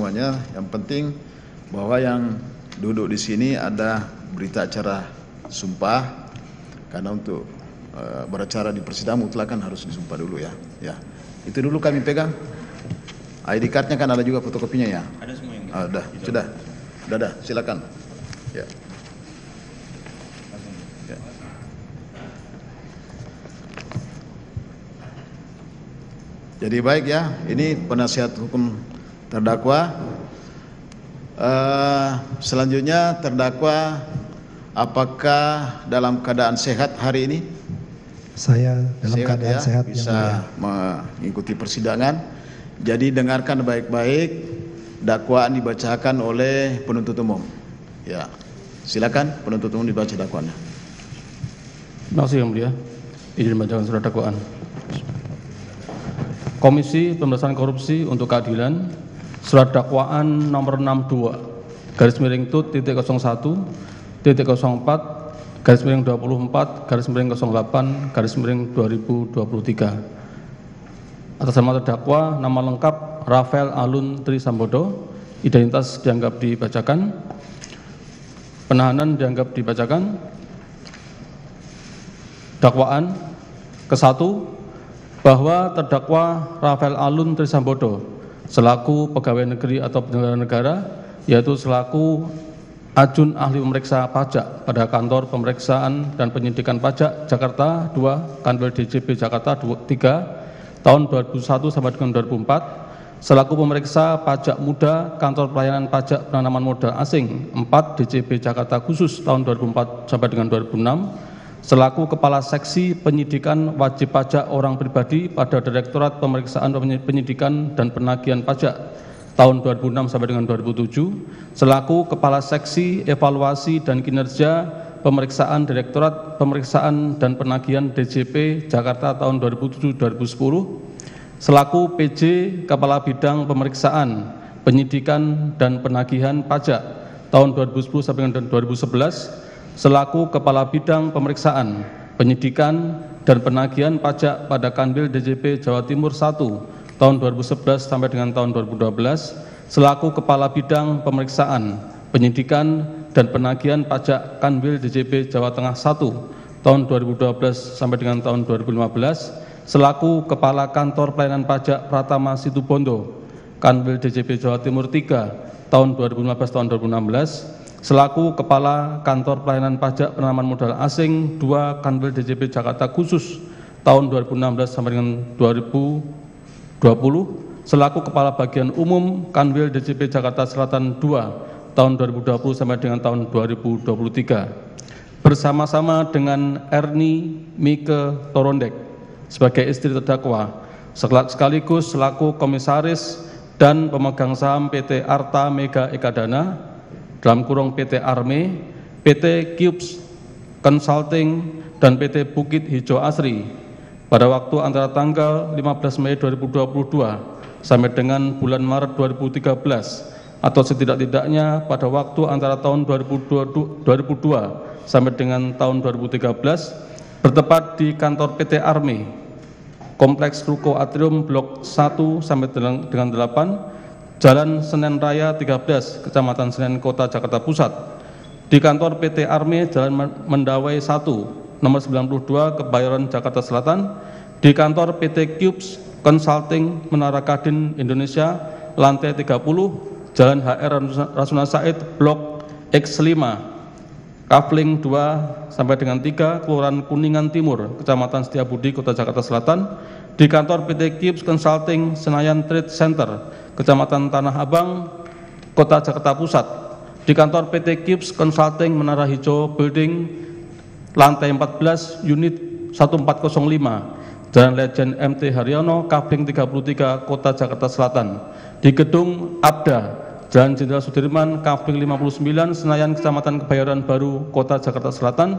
semuanya. Yang penting bahwa yang duduk di sini ada berita acara sumpah karena untuk e, beracara di persidangan mutlakan harus disumpah dulu ya. Ya. Itu dulu kami pegang. ID cardnya kan ada juga fotokopinya ya. Ada semua yang. Ada. Ah, Sudah. Sudah, ada. Silakan. Ya. ya. Jadi baik ya, ini penasihat hukum terdakwa uh, selanjutnya terdakwa apakah dalam keadaan sehat hari ini saya dalam sehat keadaan ya, sehat bisa yang mengikuti persidangan jadi dengarkan baik-baik dakwaan dibacakan oleh penuntut umum ya silakan penuntut umum dibaca dakwaannya terima yang mulia izin membacakan surat dakwaan Komisi Pemerintahan Korupsi untuk Keadilan Surat dakwaan nomor 62 garis miring tut titik 01 titik 04 garis miring 24 garis miring 08 garis miring 2023 atas nama terdakwa nama lengkap Rafael Alun Tri Sambodo identitas dianggap dibacakan penahanan dianggap dibacakan dakwaan ke-1 bahwa terdakwa Rafael Alun Trisambodo selaku pegawai negeri atau penyelenggara negara yaitu selaku Ajun Ahli Pemeriksa Pajak pada Kantor Pemeriksaan dan Penyidikan Pajak Jakarta 2, Kanwil DJP Jakarta 3, tahun 2001 sampai dengan 2004, selaku pemeriksa pajak muda Kantor Pelayanan Pajak Penanaman Modal Asing 4, DJP Jakarta Khusus tahun 2004 sampai dengan 2006, selaku Kepala Seksi Penyidikan Wajib Pajak Orang Pribadi pada Direktorat Pemeriksaan Penyidikan dan Penagihan Pajak tahun 2006 sampai dengan 2007 selaku Kepala Seksi Evaluasi dan Kinerja Pemeriksaan Direktorat Pemeriksaan dan Penagihan DJP Jakarta tahun 2007-2010 selaku PJ Kepala Bidang Pemeriksaan Penyidikan dan Penagihan Pajak tahun 2010 sampai dengan 2011 selaku Kepala Bidang Pemeriksaan, Penyidikan, dan Penagihan Pajak pada Kanwil DJP Jawa Timur 1 tahun 2011 sampai dengan tahun 2012 selaku Kepala Bidang Pemeriksaan, Penyidikan, dan Penagihan Pajak Kanwil DJP Jawa Tengah 1 tahun 2012 sampai dengan tahun 2015 selaku Kepala Kantor Pelayanan Pajak Pratama Situbondo Kanwil DJP Jawa Timur 3 tahun 2015 tahun 2016 selaku Kepala Kantor Pelayanan Pajak Penanaman Modal Asing 2 Kanwil DJP Jakarta khusus tahun 2016 sampai dengan 2020 selaku Kepala Bagian Umum Kanwil DJP Jakarta Selatan 2 tahun 2020 sampai dengan tahun 2023 bersama-sama dengan Erni Mike Torondek sebagai istri terdakwa sekaligus selaku komisaris dan pemegang saham PT Arta Mega Ekadana dalam kurung PT Arme, PT Cubes Consulting, dan PT Bukit Hijau Asri pada waktu antara tanggal 15 Mei 2022 sampai dengan bulan Maret 2013 atau setidak-tidaknya pada waktu antara tahun 2022 sampai dengan tahun 2013 bertepat di kantor PT Arme, Kompleks Ruko Atrium Blok 1 sampai dengan 8 Jalan Senen Raya 13, Kecamatan Senen Kota Jakarta Pusat. Di kantor PT Arme Jalan Mendawai 1, nomor 92 Kebayoran Jakarta Selatan. Di kantor PT Cubes Consulting Menara Kadin Indonesia, lantai 30, Jalan HR Rasuna Said, Blok X5, Kavling 2 sampai dengan 3, Kelurahan Kuningan Timur, Kecamatan Setiabudi, Kota Jakarta Selatan. Di kantor PT Cubes Consulting Senayan Trade Center, Kecamatan Tanah Abang, Kota Jakarta Pusat, di kantor PT Kips Consulting Menara Hijau Building, lantai 14, unit 1405, Jalan Legend MT Haryono, Kabling 33, Kota Jakarta Selatan, di gedung Abda, Jalan Jenderal Sudirman, Kabling 59, Senayan, Kecamatan Kebayoran Baru, Kota Jakarta Selatan,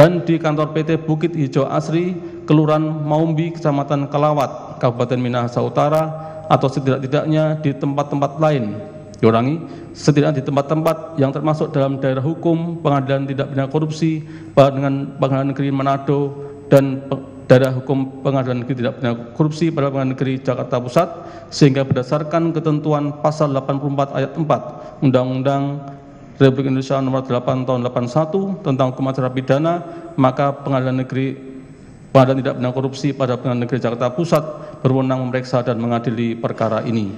dan di kantor PT Bukit Hijau Asri, Kelurahan Maumbi, Kecamatan Kelawat, Kabupaten Minahasa Utara, atau setidak-tidaknya di tempat-tempat lain diorangi setidaknya di tempat-tempat yang termasuk dalam daerah hukum pengadilan tidak pidana korupsi dengan pengadilan negeri Manado dan daerah hukum pengadilan negeri tidak pidana korupsi pada pengadilan negeri Jakarta Pusat sehingga berdasarkan ketentuan pasal 84 ayat 4 Undang-Undang Republik Indonesia nomor 8 tahun 81 tentang hukum acara pidana maka pengadilan negeri pengadilan tidak pidana korupsi pada pengadilan negeri Jakarta Pusat berwenang memeriksa dan mengadili perkara ini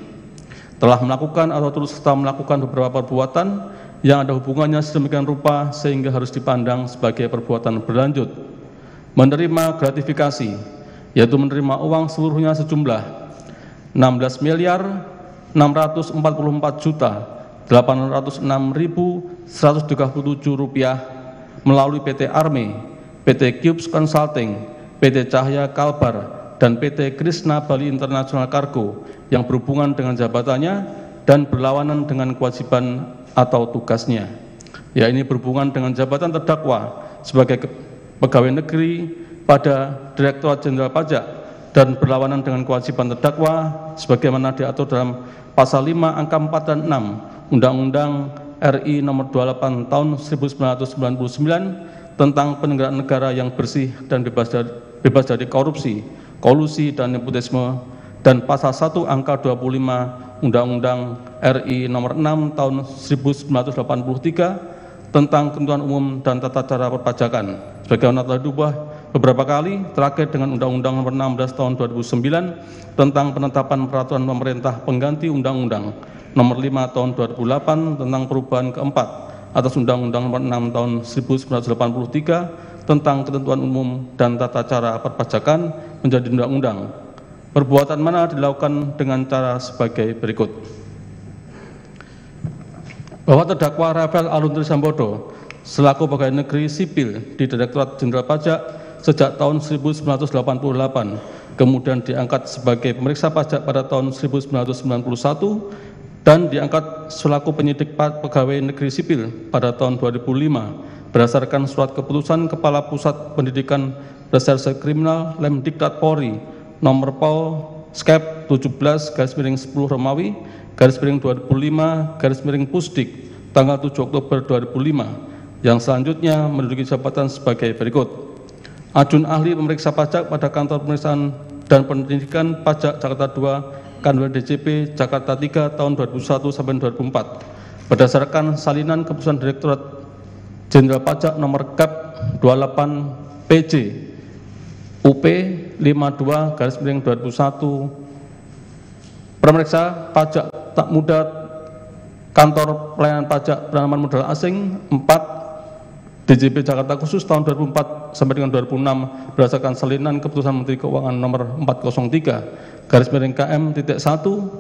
telah melakukan atau terus serta melakukan beberapa perbuatan yang ada hubungannya sedemikian rupa sehingga harus dipandang sebagai perbuatan berlanjut menerima gratifikasi yaitu menerima uang seluruhnya sejumlah 16 miliar 644 juta 806.137 rupiah melalui PT Arme, PT Cubes Consulting, PT Cahya Kalbar, dan PT Krishna Bali International Cargo yang berhubungan dengan jabatannya dan berlawanan dengan kewajiban atau tugasnya. Ya ini berhubungan dengan jabatan terdakwa sebagai pegawai negeri pada Direktorat Jenderal Pajak dan berlawanan dengan kewajiban terdakwa sebagaimana diatur dalam pasal 5 angka 4 dan 6 Undang-Undang RI nomor 28 tahun 1999 tentang penyelenggaraan negara yang bersih dan bebas dari, bebas dari korupsi kolusi dan nepotisme dan pasal 1 angka 25 Undang-Undang RI nomor 6 tahun 1983 tentang ketentuan umum dan tata cara perpajakan. sebagai Sebagaimana telah diubah beberapa kali terakhir dengan Undang-Undang nomor 16 tahun 2009 tentang penetapan peraturan pemerintah pengganti Undang-Undang nomor 5 tahun 2008 tentang perubahan keempat atas Undang-Undang nomor 6 tahun 1983 tentang ketentuan umum dan tata cara perpajakan menjadi undang-undang. Perbuatan mana dilakukan dengan cara sebagai berikut. Bahwa terdakwa Rafael Aluntri Sambodo selaku pegawai negeri sipil di Direktorat Jenderal Pajak sejak tahun 1988, kemudian diangkat sebagai pemeriksa pajak pada tahun 1991 dan diangkat selaku penyidik pegawai negeri sipil pada tahun 2005 berdasarkan surat keputusan Kepala Pusat Pendidikan Reserse Kriminal Diktat Polri nomor Pol Skep 17 garis miring 10 Romawi garis miring 25 garis miring Pusdik tanggal 7 Oktober 2005 yang selanjutnya menduduki jabatan sebagai berikut Ajun Ahli Pemeriksa Pajak pada Kantor Pemeriksaan dan Pendidikan Pajak Jakarta II Kanwil DCP Jakarta 3 tahun 2001 sampai 2004 berdasarkan salinan keputusan Direktorat Jenderal Pajak nomor KEP 28 PJ UP 52 garis miring 21 pemeriksa pajak tak muda kantor pelayanan pajak penanaman modal asing 4 DJP Jakarta khusus tahun 2004 sampai dengan 2006 berdasarkan salinan keputusan Menteri Keuangan nomor 403 garis miring KM 1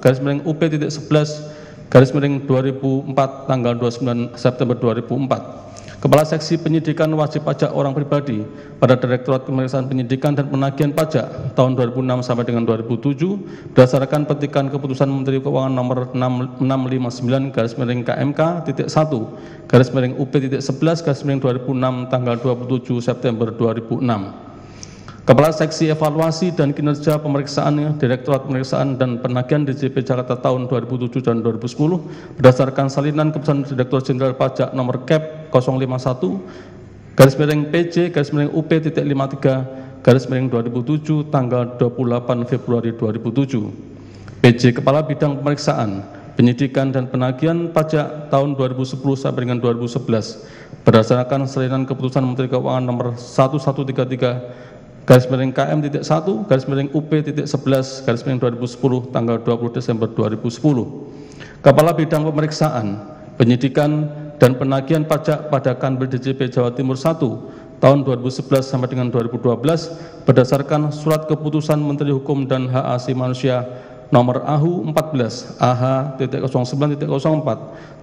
garis miring UP 11 garis miring 2004 tanggal 29 September 2004 Kepala Seksi Penyidikan Wajib Pajak Orang Pribadi pada Direktorat Pemeriksaan Penyidikan dan Penagihan Pajak tahun 2006 sampai dengan 2007 berdasarkan petikan keputusan Menteri Keuangan nomor 659 garis miring KMK titik 1 garis miring UP titik 11 garis miring 2006 tanggal 27 September 2006. Kepala Seksi Evaluasi dan Kinerja Pemeriksaan Direktorat Pemeriksaan dan Penagihan DJP Jakarta tahun 2007 dan 2010 berdasarkan salinan keputusan Direktur Jenderal Pajak nomor KEP 051 garis miring PJ garis miring UP.53 garis miring 2007 tanggal 28 Februari 2007 PJ Kepala Bidang Pemeriksaan Penyidikan dan Penagihan Pajak tahun 2010 sampai dengan 2011 berdasarkan salinan keputusan Menteri Keuangan nomor 1133 garis miring KM titik satu garis miring UP titik sebelas garis miring 2010 tanggal 20 Desember 2010 Kepala Bidang Pemeriksaan Penyidikan dan Penagihan Pajak pada Kanwil DJP Jawa Timur 1 tahun 2011 sampai dengan 2012 berdasarkan surat keputusan Menteri Hukum dan Hak Asasi Manusia nomor AHU 14 AH.09.04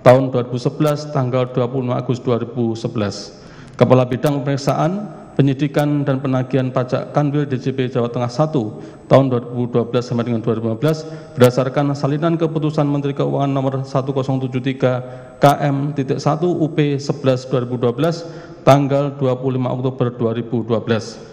tahun 2011 tanggal 26 Agustus 2011 Kepala Bidang Pemeriksaan penyidikan dan penagihan pajak Kanwil DJP Jawa Tengah 1 tahun 2012 sampai dengan 2015 berdasarkan salinan keputusan Menteri Keuangan nomor 1073 KM.1 UP 11 2012 tanggal 25 Oktober 2012.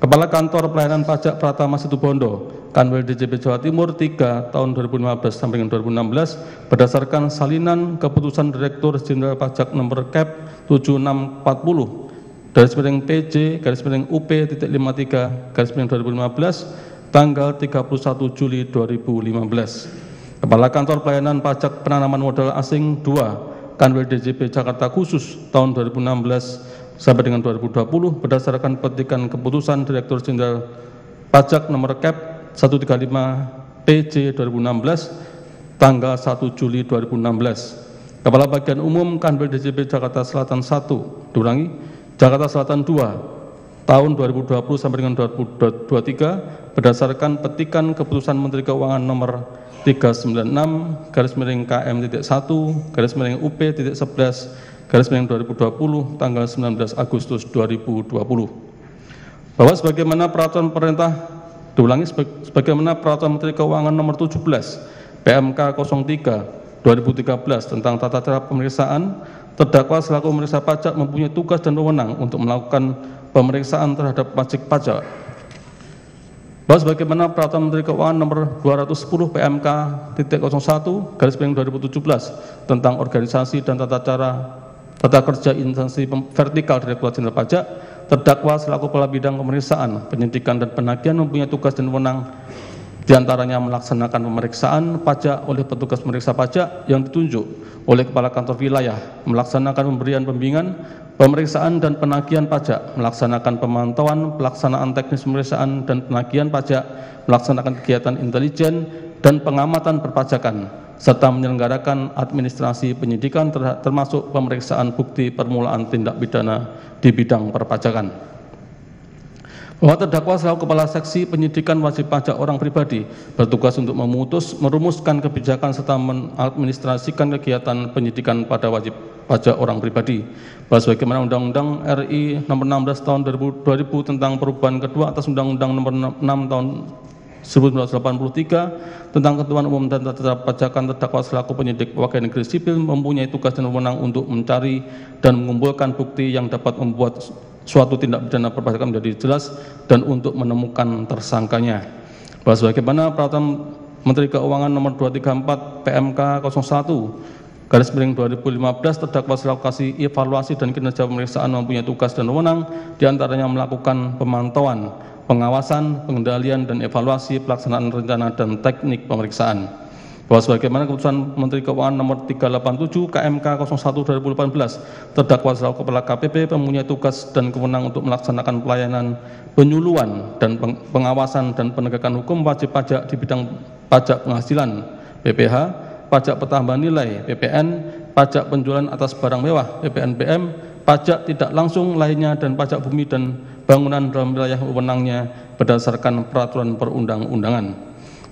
Kepala Kantor Pelayanan Pajak Pratama Situbondo, Kanwil DJP Jawa Timur 3 tahun 2015 sampai dengan 2016 berdasarkan salinan keputusan Direktur Jenderal Pajak nomor KEP 7640 garis miring PJ garis miring UP titik 53 garis miring 2015 tanggal 31 Juli 2015 Kepala Kantor Pelayanan Pajak Penanaman Modal Asing 2 Kanwil DJP Jakarta Khusus tahun 2016 sampai dengan 2020 berdasarkan petikan keputusan Direktur Jenderal Pajak nomor KEP 135 PJ 2016 tanggal 1 Juli 2016 Kepala Bagian Umum Kanwil DJP Jakarta Selatan 1 diulangi Jakarta Selatan 2 tahun 2020 sampai dengan 2023 berdasarkan petikan keputusan Menteri Keuangan nomor 396 garis miring KM.1 garis miring UP 11 garis miring 2020 tanggal 19 Agustus 2020 bahwa sebagaimana peraturan pemerintah diulangi sebagaimana peraturan Menteri Keuangan nomor 17 PMK 03 2013 tentang tata cara pemeriksaan Terdakwa selaku pemeriksa pajak mempunyai tugas dan wewenang untuk melakukan pemeriksaan terhadap wajib pajak. Bahwa sebagaimana Peraturan Menteri Keuangan nomor 210 PMK.01 garis miring 2017 tentang organisasi dan tata cara tata kerja instansi vertikal Direktorat Jenderal Pajak, terdakwa selaku kepala bidang pemeriksaan, penyidikan dan penagihan mempunyai tugas dan wewenang diantaranya melaksanakan pemeriksaan pajak oleh petugas pemeriksa pajak yang ditunjuk oleh Kepala Kantor Wilayah, melaksanakan pemberian pembimbingan, pemeriksaan dan penagihan pajak, melaksanakan pemantauan, pelaksanaan teknis pemeriksaan dan penagihan pajak, melaksanakan kegiatan intelijen dan pengamatan perpajakan, serta menyelenggarakan administrasi penyidikan termasuk pemeriksaan bukti permulaan tindak pidana di bidang perpajakan. Bahwa terdakwa selaku kepala seksi penyidikan wajib pajak orang pribadi bertugas untuk memutus, merumuskan kebijakan serta mengadministrasikan kegiatan penyidikan pada wajib pajak orang pribadi. Bahwa sebagaimana Undang-Undang RI nomor 16 tahun 2000 tentang perubahan kedua atas Undang-Undang nomor 6 tahun 1983 tentang ketentuan umum dan tata pajakan terdakwa selaku penyidik wakil negeri sipil mempunyai tugas dan wewenang untuk mencari dan mengumpulkan bukti yang dapat membuat suatu tindak pidana perpajakan menjadi jelas dan untuk menemukan tersangkanya. Bahwa sebagaimana peraturan Menteri Keuangan nomor 234 PMK 01 garis miring 2015 terdakwa selokasi evaluasi dan kinerja pemeriksaan mempunyai tugas dan wewenang diantaranya melakukan pemantauan, pengawasan, pengendalian dan evaluasi pelaksanaan rencana dan teknik pemeriksaan bahwa sebagaimana keputusan Menteri Keuangan nomor 387 KMK 01 2018 terdakwa selaku kepala KPP mempunyai tugas dan kewenangan untuk melaksanakan pelayanan penyuluhan dan pengawasan dan penegakan hukum wajib pajak di bidang pajak penghasilan PPH, pajak pertambahan nilai PPN, pajak penjualan atas barang mewah PPNBM, pajak tidak langsung lainnya dan pajak bumi dan bangunan dalam wilayah wewenangnya berdasarkan peraturan perundang-undangan.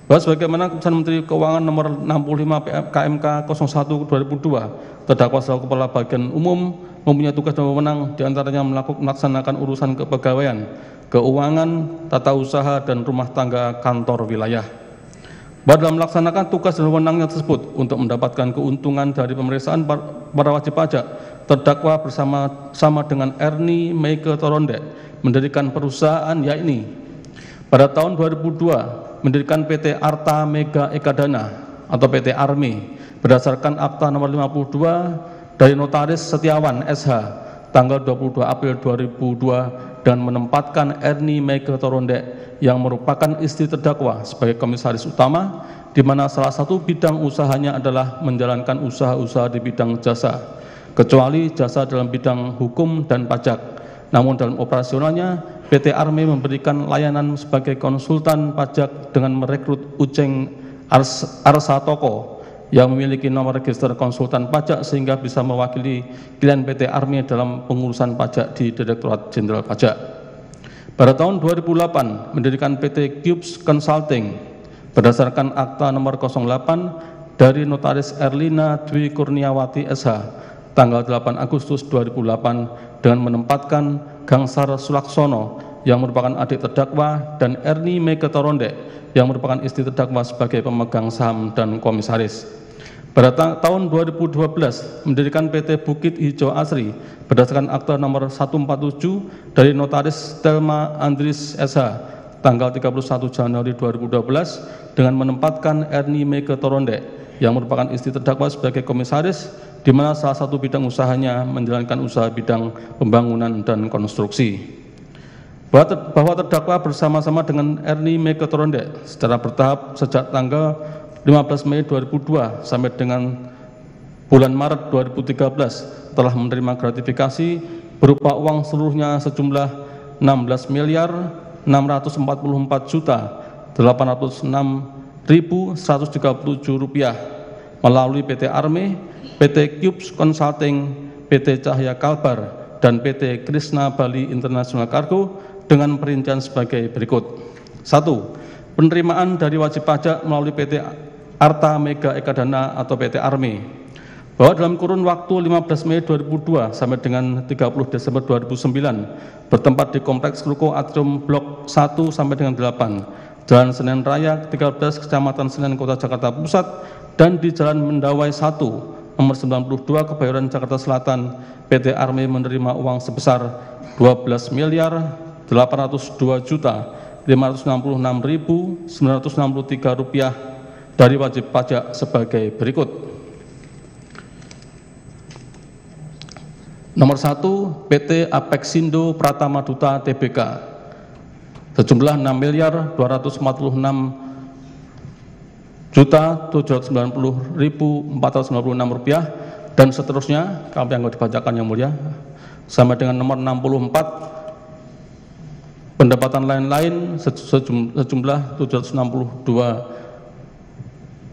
Bahwa sebagaimana keputusan Menteri Keuangan nomor 65 KMK 01 2002, terdakwa selaku kepala bagian umum mempunyai tugas dan wewenang diantaranya melakukan melaksanakan urusan kepegawaian, keuangan, tata usaha dan rumah tangga kantor wilayah. Bahwa dalam melaksanakan tugas dan wewenangnya tersebut untuk mendapatkan keuntungan dari pemeriksaan para wajib pajak, terdakwa bersama sama dengan Ernie Meike Toronde mendirikan perusahaan yakni pada tahun 2002 mendirikan PT Arta Mega Ekadana atau PT Army berdasarkan Akta nomor 52 dari notaris Setiawan SH tanggal 22 April 2002 dan menempatkan Erni Mega Torondek yang merupakan istri terdakwa sebagai komisaris utama di mana salah satu bidang usahanya adalah menjalankan usaha-usaha di bidang jasa kecuali jasa dalam bidang hukum dan pajak namun dalam operasionalnya PT Army memberikan layanan sebagai konsultan pajak dengan merekrut Uceng Ars Arsatoko yang memiliki nomor register konsultan pajak sehingga bisa mewakili klien PT Army dalam pengurusan pajak di Direktorat Jenderal Pajak. Pada tahun 2008 mendirikan PT Cubes Consulting berdasarkan akta nomor 08 dari notaris Erlina Dwi Kurniawati SH tanggal 8 Agustus 2008 dengan menempatkan Gangsar Sulaksono yang merupakan adik terdakwa dan Erni Toronde yang merupakan istri terdakwa sebagai pemegang saham dan komisaris. Pada ta tahun 2012 mendirikan PT Bukit Hijau Asri berdasarkan akta nomor 147 dari notaris Telma Andris SH tanggal 31 Januari 2012 dengan menempatkan Erni Meke Toronde yang merupakan istri terdakwa sebagai komisaris di mana salah satu bidang usahanya menjalankan usaha bidang pembangunan dan konstruksi. Bahwa terdakwa bersama-sama dengan Ernie Megatronde secara bertahap sejak tanggal 15 Mei 2002 sampai dengan bulan Maret 2013 telah menerima gratifikasi berupa uang seluruhnya sejumlah 16 miliar 644 juta 806 ribu 137 rupiah melalui PT Arme PT Cubes Consulting, PT Cahaya Kalbar, dan PT Krishna Bali International Cargo dengan perincian sebagai berikut. satu, Penerimaan dari wajib pajak melalui PT Arta Mega Ekadana atau PT Army bahwa dalam kurun waktu 15 Mei 2002 sampai dengan 30 Desember 2009 bertempat di Kompleks Ruko Atrium Blok 1 sampai dengan 8 Jalan Senen Raya 13 Kecamatan Senen Kota Jakarta Pusat dan di Jalan Mendawai 1 nomor 92 Kebayoran Jakarta Selatan PT Army menerima uang sebesar 12 miliar 802 juta 566.963 rupiah dari wajib pajak sebagai berikut. Nomor 1 PT Apexindo Pratama Duta TBK sejumlah 6 miliar 246 juta tujuh ratus sembilan puluh ribu empat ratus sembilan puluh enam rupiah dan seterusnya kampieng gak dipajakan ya mulia sama dengan nomor enam puluh empat pendapatan lain lain sejumlah tujuh ratus enam puluh dua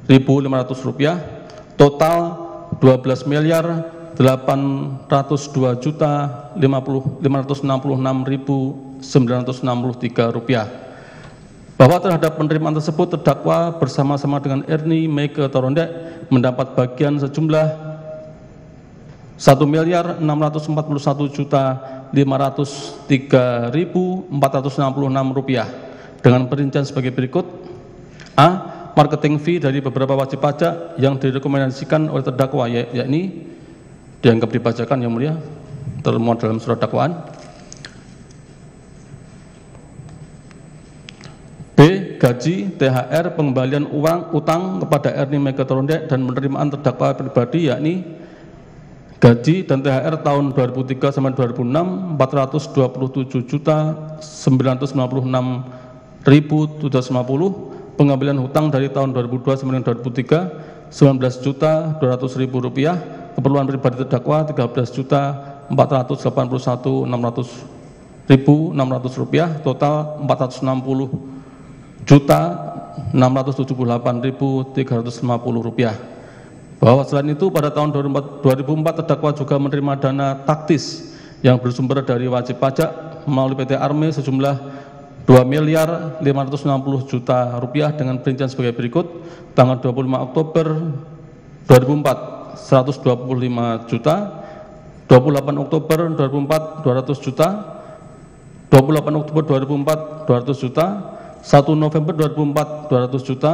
ribu lima ratus rupiah total dua belas miliar delapan ratus dua juta lima puluh lima ratus enam puluh enam ribu sembilan ratus enam puluh tiga rupiah bahwa terhadap penerimaan tersebut terdakwa bersama-sama dengan Ernie Meike Torondek mendapat bagian sejumlah 1 miliar 641 juta 503.466 rupiah dengan perincian sebagai berikut A. Marketing fee dari beberapa wajib pajak yang direkomendasikan oleh terdakwa ya-, yakni dianggap dibacakan yang mulia termuat dalam surat dakwaan gaji, THR, pengembalian uang utang kepada Erni Megatronde dan penerimaan terdakwa pribadi yakni gaji dan THR tahun 2003 sampai 2006 427 juta 996 ribu 750 pengembalian hutang dari tahun 2002 sampai 2003 19 juta 200 ribu rupiah keperluan pribadi terdakwa 13 juta 481 600 ribu 600 rupiah total 460 juta 678.350 rupiah. Bahwa selain itu pada tahun 2004, terdakwa juga menerima dana taktis yang bersumber dari wajib pajak melalui PT Arme sejumlah 2 miliar 560 juta rupiah dengan perincian sebagai berikut tanggal 25 Oktober 2004 125 juta 28 Oktober 2004 200 juta 28 Oktober 2004 200 juta 1 November 2004 200 juta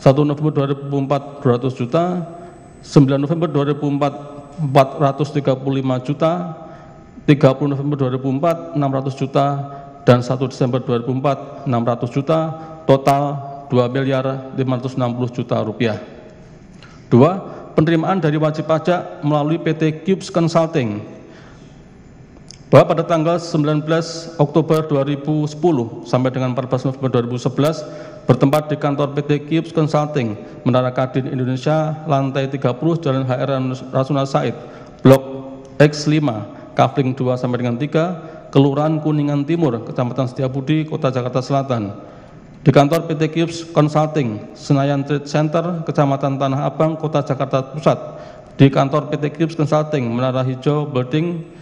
1 November 2004 200 juta 9 November 2004 435 juta 30 November 2004 600 juta dan 1 Desember 2004 600 juta total 2 miliar 560 juta rupiah. Dua, penerimaan dari wajib pajak melalui PT Cubes Consulting bahwa pada tanggal 19 Oktober 2010 sampai dengan 14 November 2011 bertempat di kantor PT Kips Consulting Menara Kadin Indonesia lantai 30 Jalan HR Rasuna Said Blok X5 Kafling 2 sampai dengan 3 Kelurahan Kuningan Timur Kecamatan Setiabudi Kota Jakarta Selatan di kantor PT Kips Consulting Senayan Trade Center Kecamatan Tanah Abang Kota Jakarta Pusat di kantor PT Kips Consulting Menara Hijau Building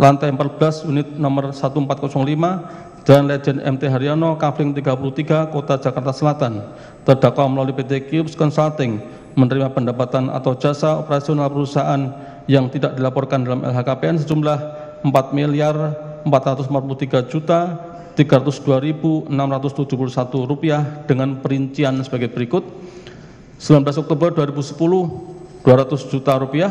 lantai 14 unit nomor 1405 dan Legend MT Haryono, Kavling 33, Kota Jakarta Selatan. Terdakwa melalui PT Cubes Consulting menerima pendapatan atau jasa operasional perusahaan yang tidak dilaporkan dalam LHKPN sejumlah 4 miliar 443 juta 302.671 rupiah dengan perincian sebagai berikut 19 Oktober 2010 200 juta rupiah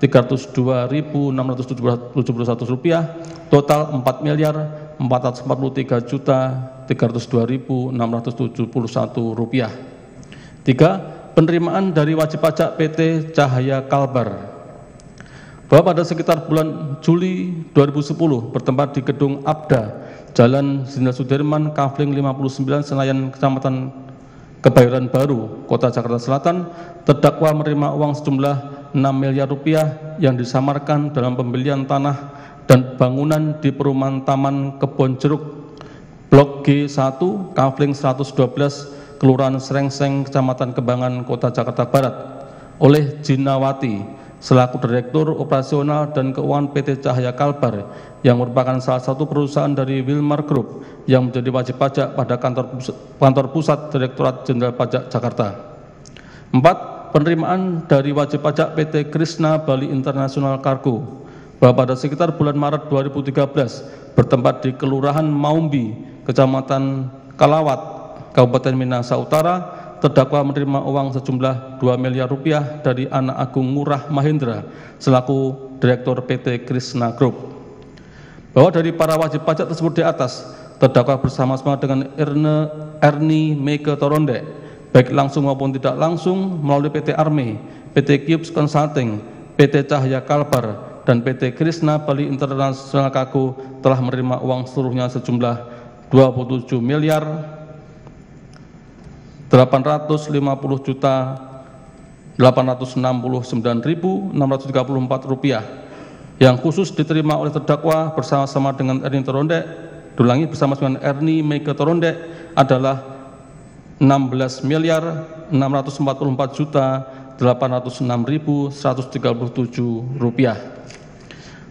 302.671 rupiah, total 4 miliar 443 juta 302.671 rupiah. 3. Penerimaan dari wajib pajak PT Cahaya Kalbar bahwa pada sekitar bulan Juli 2010 bertempat di gedung Abda, Jalan Jenderal Sudirman, Kavling 59, Senayan, Kecamatan Kebayoran Baru, Kota Jakarta Selatan, terdakwa menerima uang sejumlah 6 miliar rupiah yang disamarkan dalam pembelian tanah dan bangunan di perumahan Taman Kebon Jeruk, Blok G1, Kavling 112, Kelurahan Serengseng, Kecamatan Kembangan, Kota Jakarta Barat, oleh Jinawati, selaku Direktur Operasional dan Keuangan PT Cahaya Kalbar, yang merupakan salah satu perusahaan dari Wilmar Group, yang menjadi wajib pajak pada kantor, kantor pusat Direktorat Jenderal Pajak Jakarta. 4 penerimaan dari wajib pajak PT Krishna Bali International Cargo bahwa pada sekitar bulan Maret 2013 bertempat di Kelurahan Maumbi, Kecamatan Kalawat, Kabupaten Minahasa Utara, terdakwa menerima uang sejumlah 2 miliar rupiah dari anak agung Murah Mahendra selaku Direktur PT Krishna Group. Bahwa dari para wajib pajak tersebut di atas, terdakwa bersama-sama dengan Erne, Ernie Meke Toronde, baik langsung maupun tidak langsung melalui PT Army, PT Cubes Consulting, PT Cahaya Kalbar, dan PT Krishna Bali Internasional Kaku telah menerima uang seluruhnya sejumlah 27 miliar 850 juta 869.634 rupiah yang khusus diterima oleh terdakwa bersama-sama dengan Ernie Torondek, dulangi bersama dengan Ernie Mega Torondek adalah 16 miliar 644 juta 806.137 rupiah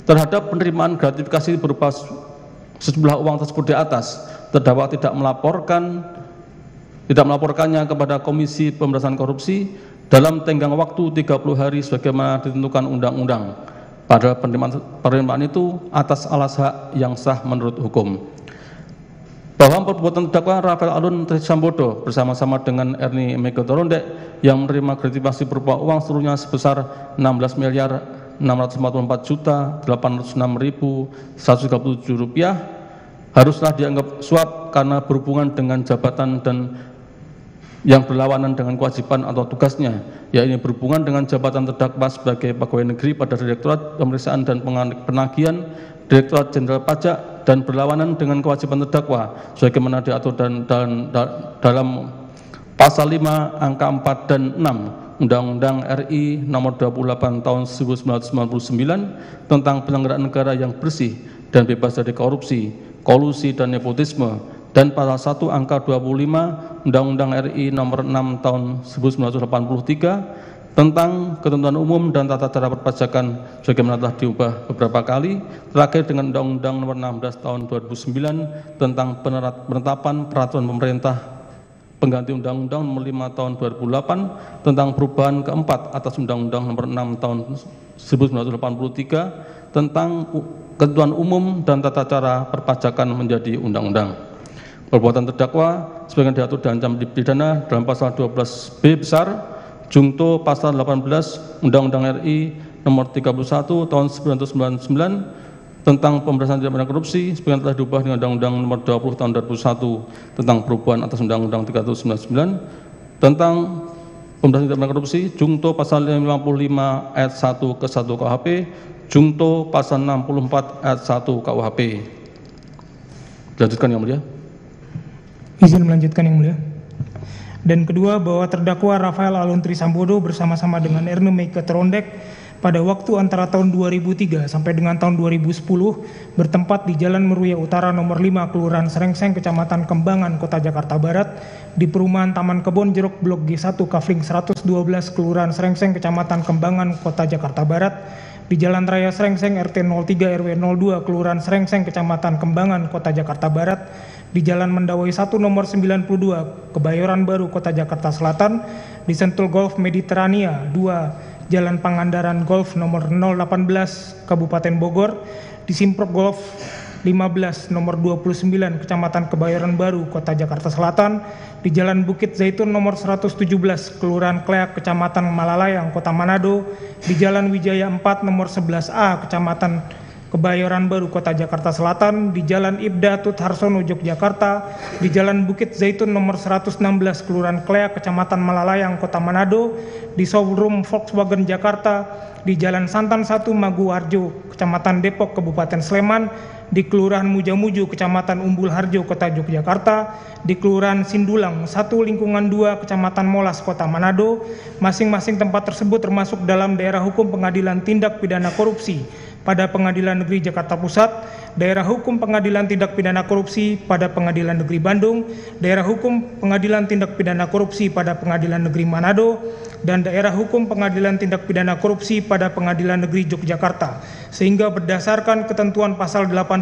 terhadap penerimaan gratifikasi berupa sejumlah uang tersebut di atas terdakwa tidak melaporkan tidak melaporkannya kepada Komisi Pemberantasan Korupsi dalam tenggang waktu 30 hari sebagaimana ditentukan undang-undang padahal penerimaan, penerimaan itu atas alas hak yang sah menurut hukum bahwa perbuatan terdakwa Rafael Alun Trisambodo bersama-sama dengan Erni Megatorondek yang menerima gratifikasi berupa uang seluruhnya sebesar 16 miliar 644 juta 806.137 rupiah haruslah dianggap suap karena berhubungan dengan jabatan dan yang berlawanan dengan kewajiban atau tugasnya yaitu berhubungan dengan jabatan terdakwa sebagai pegawai negeri pada Direktorat Pemeriksaan dan Penagihan Direktorat Jenderal Pajak dan berlawanan dengan kewajiban terdakwa sebagaimana diatur dan, dan, dan dalam pasal 5 angka 4 dan 6 Undang-Undang RI nomor 28 tahun 1999 tentang penyelenggaraan negara yang bersih dan bebas dari korupsi, kolusi dan nepotisme dan pasal 1 angka 25 Undang-Undang RI nomor 6 tahun 1983 tentang ketentuan umum dan tata cara perpajakan sebagaimana telah diubah beberapa kali terakhir dengan Undang-Undang Nomor 16 Tahun 2009 tentang penetapan peraturan pemerintah pengganti Undang-Undang Nomor 5 Tahun 2008 tentang perubahan keempat atas Undang-Undang Nomor 6 Tahun 1983 tentang ketentuan umum dan tata cara perpajakan menjadi undang-undang. Perbuatan terdakwa sebagian diatur dan ancam dipidana dalam pasal 12B besar Jungto pasal 18 Undang-Undang RI nomor 31 tahun 1999 tentang pemberantasan tindak pidana korupsi sebagaimana telah diubah dengan Undang-Undang nomor 20 tahun 2001 tentang perubahan atas Undang-Undang 399 tentang pemberantasan tindak pidana korupsi Jungto pasal 55 ayat 1 ke 1 KUHP Jungto pasal 64 ayat 1 KUHP Dilanjutkan yang mulia. Izin melanjutkan yang mulia. Dan kedua, bahwa terdakwa Rafael Aluntri Sambodo bersama-sama dengan Erne Meike Trondek pada waktu antara tahun 2003 sampai dengan tahun 2010 bertempat di Jalan Meruya Utara nomor 5 Kelurahan Serengseng Kecamatan Kembangan Kota Jakarta Barat di perumahan Taman Kebon Jeruk Blok G1 Kafling 112 Kelurahan Serengseng Kecamatan Kembangan Kota Jakarta Barat di Jalan Raya Serengseng RT 03 RW 02 Kelurahan Serengseng Kecamatan Kembangan Kota Jakarta Barat di Jalan Mendawai 1 nomor 92, Kebayoran Baru, Kota Jakarta Selatan, di Sentul Golf Mediterania 2, Jalan Pangandaran Golf nomor 018, Kabupaten Bogor, di Simprok Golf 15 nomor 29 Kecamatan Kebayoran Baru, Kota Jakarta Selatan, di Jalan Bukit Zaitun nomor 117 Kelurahan Kleak, Kecamatan Malalayang, Kota Manado, di Jalan Wijaya 4 nomor 11A Kecamatan Kebayoran Baru Kota Jakarta Selatan di Jalan Ibda Tutharsono Yogyakarta di Jalan Bukit Zaitun nomor 116 Kelurahan Klea Kecamatan Malalayang Kota Manado di showroom Volkswagen Jakarta di Jalan Santan 1 Maguwarjo Kecamatan Depok Kabupaten Sleman di Kelurahan Mujamuju Kecamatan Umbul Harjo Kota Yogyakarta di Kelurahan Sindulang 1 Lingkungan 2 Kecamatan Molas Kota Manado masing-masing tempat tersebut termasuk dalam daerah hukum pengadilan tindak pidana korupsi pada Pengadilan Negeri Jakarta Pusat, Daerah Hukum Pengadilan Tindak Pidana Korupsi pada Pengadilan Negeri Bandung, Daerah Hukum Pengadilan Tindak Pidana Korupsi pada Pengadilan Negeri Manado, dan Daerah Hukum Pengadilan Tindak Pidana Korupsi pada Pengadilan Negeri Yogyakarta. Sehingga berdasarkan ketentuan pasal 84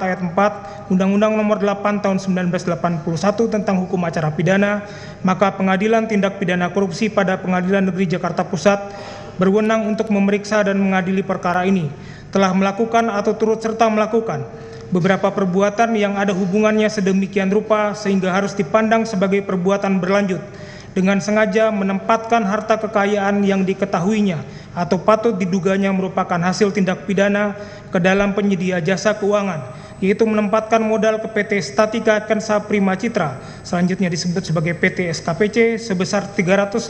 ayat 4 Undang-Undang Nomor 8 tahun 1981 tentang Hukum Acara Pidana, maka Pengadilan Tindak Pidana Korupsi pada Pengadilan Negeri Jakarta Pusat berwenang untuk memeriksa dan mengadili perkara ini telah melakukan atau turut serta melakukan beberapa perbuatan yang ada hubungannya sedemikian rupa sehingga harus dipandang sebagai perbuatan berlanjut dengan sengaja menempatkan harta kekayaan yang diketahuinya atau patut diduganya merupakan hasil tindak pidana ke dalam penyedia jasa keuangan yaitu menempatkan modal ke PT Statika Kensa Prima Citra selanjutnya disebut sebagai PT SKPC sebesar 315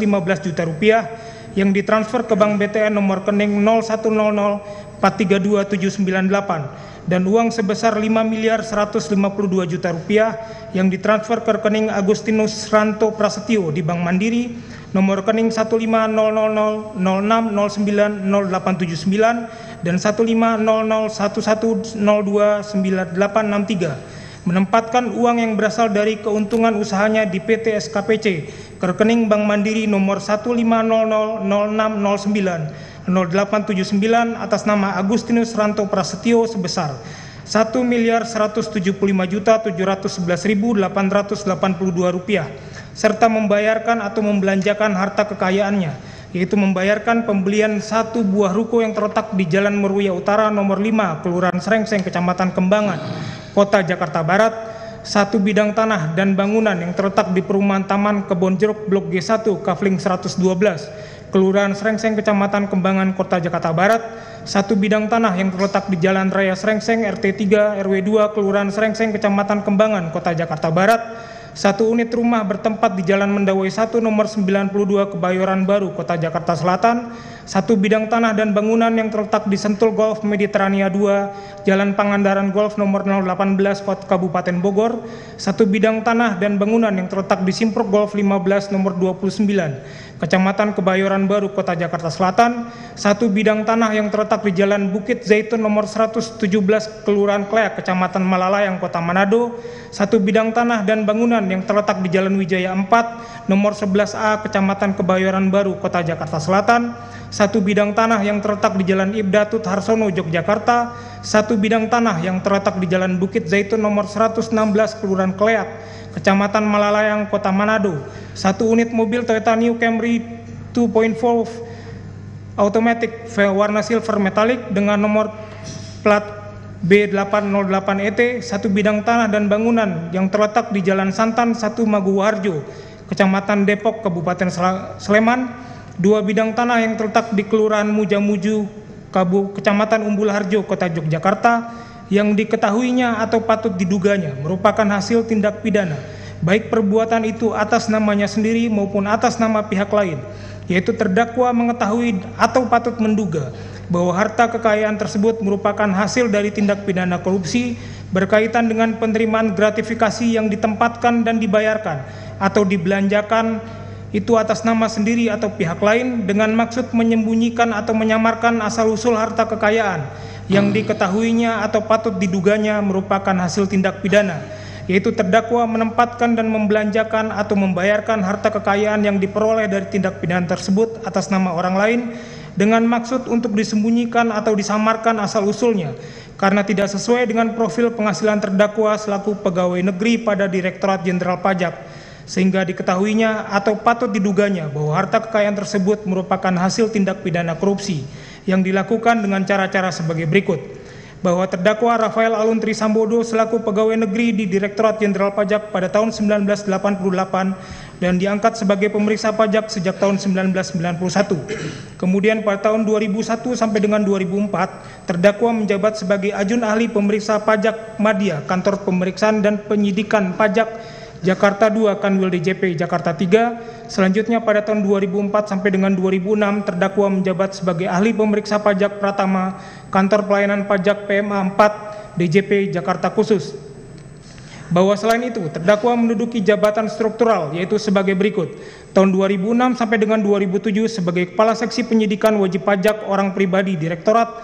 juta rupiah yang ditransfer ke Bank BTN nomor rekening 0100 432798 dan uang sebesar 5 miliar 152 juta rupiah yang ditransfer ke rekening Agustinus Ranto Prasetyo di Bank Mandiri nomor rekening 15000609879 dan 150011029863 menempatkan uang yang berasal dari keuntungan usahanya di PT SKPC ke rekening Bank Mandiri nomor 150000609 0879 atas nama Agustinus Ranto Prasetyo sebesar 1 miliar 175 juta 711.882 rupiah serta membayarkan atau membelanjakan harta kekayaannya yaitu membayarkan pembelian satu buah ruko yang terletak di Jalan Meruya Utara nomor 5 Kelurahan Serengseng Kecamatan Kembangan Kota Jakarta Barat satu bidang tanah dan bangunan yang terletak di perumahan Taman Kebonjeruk Blok G1 Kavling 112 Kelurahan Srengseng, Kecamatan Kembangan, Kota Jakarta Barat, satu bidang tanah yang terletak di Jalan Raya Srengseng, RT 3, RW 2, Kelurahan Srengseng, Kecamatan Kembangan, Kota Jakarta Barat, satu unit rumah bertempat di Jalan Mendawai 1 nomor 92 Kebayoran Baru, Kota Jakarta Selatan, satu bidang tanah dan bangunan yang terletak di Sentul Golf Mediterania 2, Jalan Pangandaran Golf nomor 018 Kota Kabupaten Bogor, satu bidang tanah dan bangunan yang terletak di Simpro Golf 15 nomor 29, Kecamatan Kebayoran Baru, Kota Jakarta Selatan, satu bidang tanah yang terletak di Jalan Bukit Zaitun nomor 117 Kelurahan Kleak, Kecamatan Malalayang, Kota Manado, satu bidang tanah dan bangunan yang terletak di Jalan Wijaya 4 nomor 11A Kecamatan Kebayoran Baru, Kota Jakarta Selatan, satu bidang tanah yang terletak di Jalan Ibdatut Harsono, Yogyakarta, satu bidang tanah yang terletak di Jalan Bukit Zaitun nomor 116 Kelurahan Kleak, Kecamatan Malalayang, Kota Manado. Satu unit mobil Toyota New Camry 2.4 automatic warna silver metalik dengan nomor plat B808ET, e satu bidang tanah dan bangunan yang terletak di Jalan Santan 1 Maguwarjo, Kecamatan Depok, Kabupaten Sleman, dua bidang tanah yang terletak di Kelurahan Mujamuju, Kabu, Kecamatan Umbul Harjo, Kota Yogyakarta, yang diketahuinya atau patut diduganya merupakan hasil tindak pidana, baik perbuatan itu atas namanya sendiri maupun atas nama pihak lain, yaitu terdakwa mengetahui atau patut menduga bahwa harta kekayaan tersebut merupakan hasil dari tindak pidana korupsi berkaitan dengan penerimaan gratifikasi yang ditempatkan dan dibayarkan atau dibelanjakan itu atas nama sendiri atau pihak lain dengan maksud menyembunyikan atau menyamarkan asal-usul harta kekayaan yang diketahuinya atau patut diduganya merupakan hasil tindak pidana, yaitu terdakwa menempatkan dan membelanjakan atau membayarkan harta kekayaan yang diperoleh dari tindak pidana tersebut atas nama orang lain dengan maksud untuk disembunyikan atau disamarkan asal-usulnya karena tidak sesuai dengan profil penghasilan terdakwa selaku pegawai negeri pada Direktorat Jenderal Pajak sehingga diketahuinya atau patut diduganya bahwa harta kekayaan tersebut merupakan hasil tindak pidana korupsi yang dilakukan dengan cara-cara sebagai berikut bahwa terdakwa Rafael Alun Trisambodo selaku pegawai negeri di Direktorat Jenderal Pajak pada tahun 1988 dan diangkat sebagai pemeriksa pajak sejak tahun 1991. Kemudian pada tahun 2001 sampai dengan 2004, terdakwa menjabat sebagai ajun ahli pemeriksa pajak Madia, Kantor Pemeriksaan dan Penyidikan Pajak Jakarta 2 Kanwil DJP Jakarta 3. Selanjutnya pada tahun 2004 sampai dengan 2006 terdakwa menjabat sebagai ahli pemeriksa pajak Pratama Kantor Pelayanan Pajak PMA 4 DJP Jakarta Khusus. Bahwa selain itu, terdakwa menduduki jabatan struktural yaitu sebagai berikut. Tahun 2006 sampai dengan 2007 sebagai Kepala Seksi Penyidikan Wajib Pajak Orang Pribadi Direktorat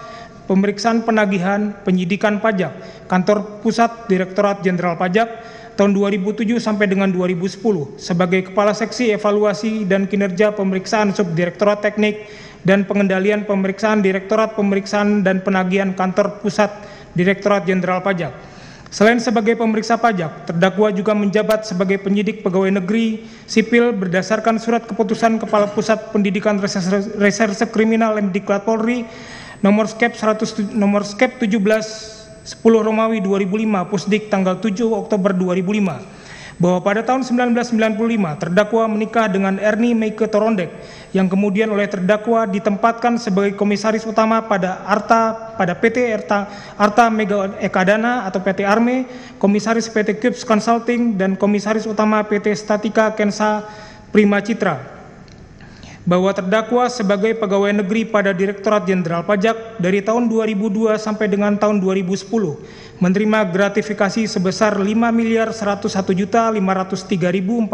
Pemeriksaan Penagihan Penyidikan Pajak Kantor Pusat Direktorat Jenderal Pajak tahun 2007 sampai dengan 2010 sebagai Kepala Seksi Evaluasi dan Kinerja Pemeriksaan Subdirektorat Teknik dan Pengendalian Pemeriksaan Direktorat Pemeriksaan dan Penagihan Kantor Pusat Direktorat Jenderal Pajak. Selain sebagai pemeriksa pajak, terdakwa juga menjabat sebagai penyidik pegawai negeri sipil berdasarkan surat keputusan Kepala Pusat Pendidikan Reserse, Kriminal Mdiklat Polri nomor skep 100 nomor skep 17 10 Romawi 2005, Pusdik tanggal 7 Oktober 2005, bahwa pada tahun 1995 terdakwa menikah dengan Ernie Meike Torondek yang kemudian oleh terdakwa ditempatkan sebagai komisaris utama pada Arta pada PT Arta, Arta Mega Ekadana atau PT Arme, komisaris PT Cubes Consulting dan komisaris utama PT Statika Kensa Prima Citra bahwa terdakwa sebagai pegawai negeri pada Direktorat Jenderal Pajak dari tahun 2002 sampai dengan tahun 2010 menerima gratifikasi sebesar 5 miliar 101 juta 503.466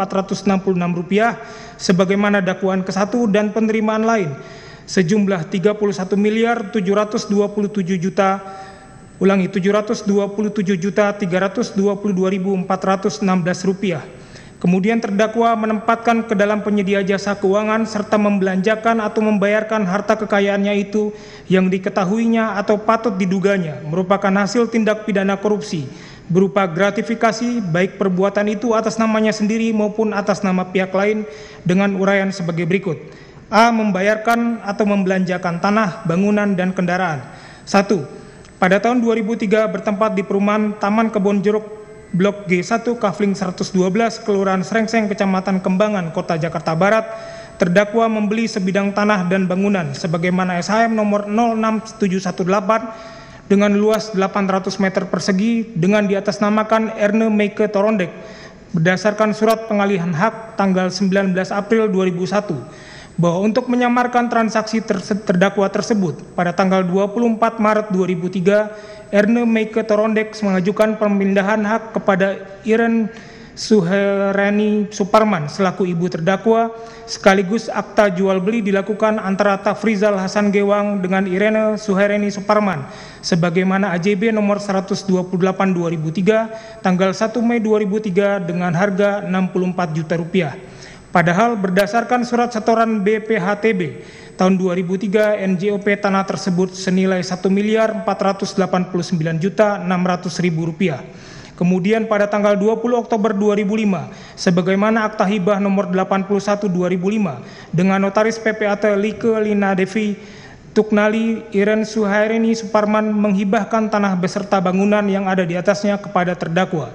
rupiah sebagaimana dakwaan ke-1 dan penerimaan lain sejumlah 31 miliar 727 juta ulangi 727 juta 322.416 rupiah Kemudian terdakwa menempatkan ke dalam penyedia jasa keuangan serta membelanjakan atau membayarkan harta kekayaannya itu yang diketahuinya atau patut diduganya merupakan hasil tindak pidana korupsi berupa gratifikasi baik perbuatan itu atas namanya sendiri maupun atas nama pihak lain dengan uraian sebagai berikut. A. Membayarkan atau membelanjakan tanah, bangunan, dan kendaraan. 1. Pada tahun 2003 bertempat di perumahan Taman Kebon Jeruk Blok G1, Kafling 112, Kelurahan Srengseng, Kecamatan Kembangan, Kota Jakarta Barat, terdakwa membeli sebidang tanah dan bangunan sebagaimana SHM nomor 06718 dengan luas 800 meter persegi dengan di atas namakan Erne Meike Torondek berdasarkan surat pengalihan hak tanggal 19 April 2001 bahwa untuk menyamarkan transaksi terse terdakwa tersebut pada tanggal 24 Maret 2003 Erne Meike Torondek mengajukan pemindahan hak kepada Iren Suherani Suparman selaku ibu terdakwa sekaligus akta jual beli dilakukan antara Tafrizal Hasan Gewang dengan Irene Suherani Suparman sebagaimana AJB nomor 128 2003 tanggal 1 Mei 2003 dengan harga 64 juta rupiah. Padahal berdasarkan surat setoran BPHTB tahun 2003 NJOP tanah tersebut senilai satu miliar empat ratus delapan puluh sembilan juta enam ratus ribu rupiah. Kemudian pada tanggal 20 Oktober 2005 sebagaimana Akta Hibah nomor 81 2005 dengan notaris PPAT Lika Lina Devi Tuknali Iren Suhairini Suparman menghibahkan tanah beserta bangunan yang ada di atasnya kepada terdakwa.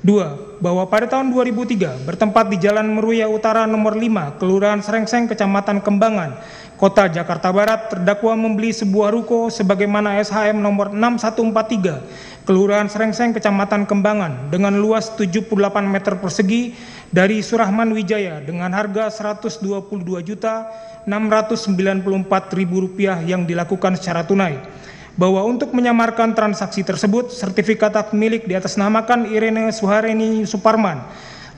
2. Bahwa pada tahun 2003 bertempat di Jalan Meruya Utara nomor 5, Kelurahan Serengseng, Kecamatan Kembangan, Kota Jakarta Barat, terdakwa membeli sebuah ruko sebagaimana SHM nomor 6143, Kelurahan Serengseng, Kecamatan Kembangan, dengan luas 78 meter persegi dari Surahman Wijaya dengan harga rp juta rupiah yang dilakukan secara tunai bahwa untuk menyamarkan transaksi tersebut sertifikat hak milik di atas namakan Irene Suhareni Suparman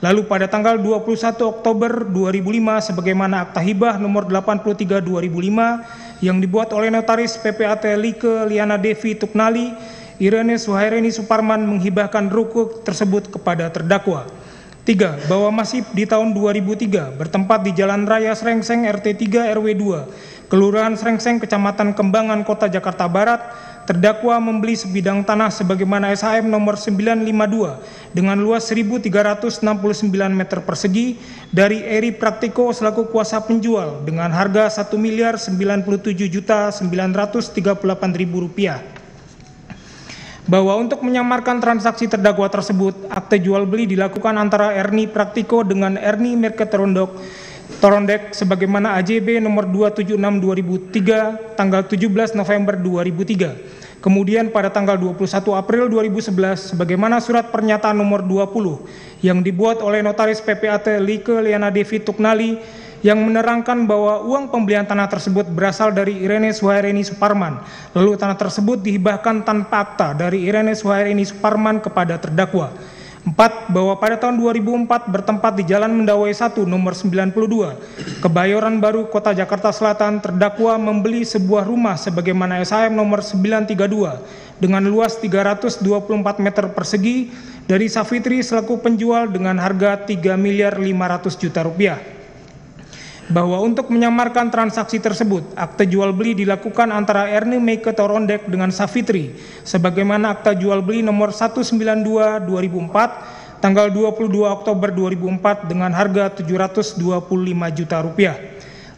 Lalu pada tanggal 21 Oktober 2005 sebagaimana Akta Hibah nomor 83 2005 yang dibuat oleh notaris PPAT Lika Liana Devi Tuknali, Irene Suhaireni Suparman menghibahkan ruko tersebut kepada terdakwa. tiga Bahwa masih di tahun 2003 bertempat di Jalan Raya Srengseng RT 3 RW 2 Kelurahan Srengseng, Kecamatan Kembangan, Kota Jakarta Barat, terdakwa membeli sebidang tanah sebagaimana SHM nomor 952 dengan luas 1.369 meter persegi dari Eri Praktiko selaku kuasa penjual dengan harga 1 miliar 97 juta 938 rupiah bahwa untuk menyamarkan transaksi terdakwa tersebut, akte jual beli dilakukan antara Erni Praktiko dengan Erni Merketerondok Torondek sebagaimana AJB nomor 276 2003 tanggal 17 November 2003. Kemudian pada tanggal 21 April 2011 sebagaimana surat pernyataan nomor 20 yang dibuat oleh notaris PPAT Lika Liana Devi Tuknali yang menerangkan bahwa uang pembelian tanah tersebut berasal dari Irene Suhaireni Suparman. Lalu tanah tersebut dihibahkan tanpa akta dari Irene Suhaireni Suparman kepada terdakwa. 4. Bahwa pada tahun 2004 bertempat di Jalan Mendawai 1 nomor 92, Kebayoran Baru, Kota Jakarta Selatan, terdakwa membeli sebuah rumah sebagaimana SHM nomor 932 dengan luas 324 meter persegi dari Safitri selaku penjual dengan harga 3 miliar 500 juta rupiah bahwa untuk menyamarkan transaksi tersebut, akte jual beli dilakukan antara Ernie Meike Torondek dengan Safitri, sebagaimana akta jual beli nomor 192 2004 tanggal 22 Oktober 2004 dengan harga 725 juta rupiah.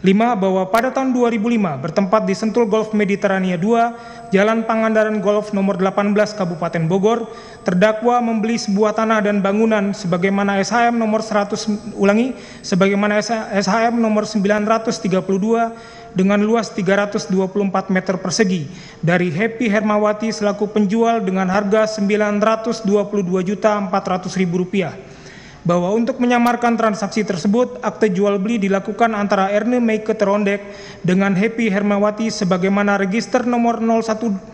5. Bahwa pada tahun 2005 bertempat di Sentul Golf Mediterania 2, Jalan Pangandaran Golf nomor 18 Kabupaten Bogor, terdakwa membeli sebuah tanah dan bangunan sebagaimana SHM nomor 100 ulangi sebagaimana SHM nomor 932 dengan luas 324 meter persegi dari Happy Hermawati selaku penjual dengan harga rp rupiah bahwa untuk menyamarkan transaksi tersebut, akte jual beli dilakukan antara Erne Meike Terondek dengan Happy Hermawati sebagaimana register nomor 0102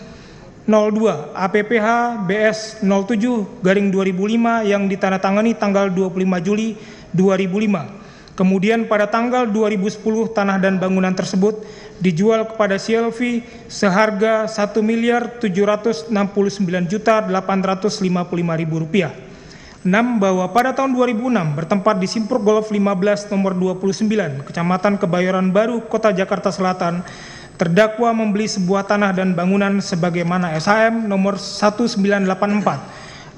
APPH BS 07 garing 2005 yang ditandatangani tanggal 25 Juli 2005. Kemudian pada tanggal 2010 tanah dan bangunan tersebut dijual kepada CLV seharga 1 miliar 769 juta 855 ribu rupiah. 6 bahwa pada tahun 2006 bertempat di Simpur Golf 15 nomor 29, Kecamatan Kebayoran Baru, Kota Jakarta Selatan, terdakwa membeli sebuah tanah dan bangunan sebagaimana SHM nomor 1984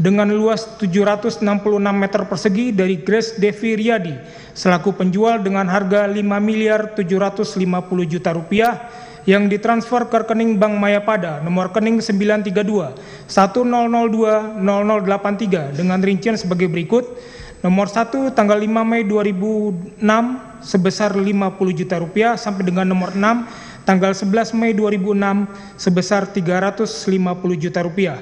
dengan luas 766 meter persegi dari Grace Devi Riyadi selaku penjual dengan harga 5 miliar 750 juta rupiah yang ditransfer ke rekening Bank Mayapada nomor rekening 932 1002 0083 dengan rincian sebagai berikut nomor 1 tanggal 5 Mei 2006 sebesar 50 juta rupiah sampai dengan nomor 6 tanggal 11 Mei 2006 sebesar 350 juta rupiah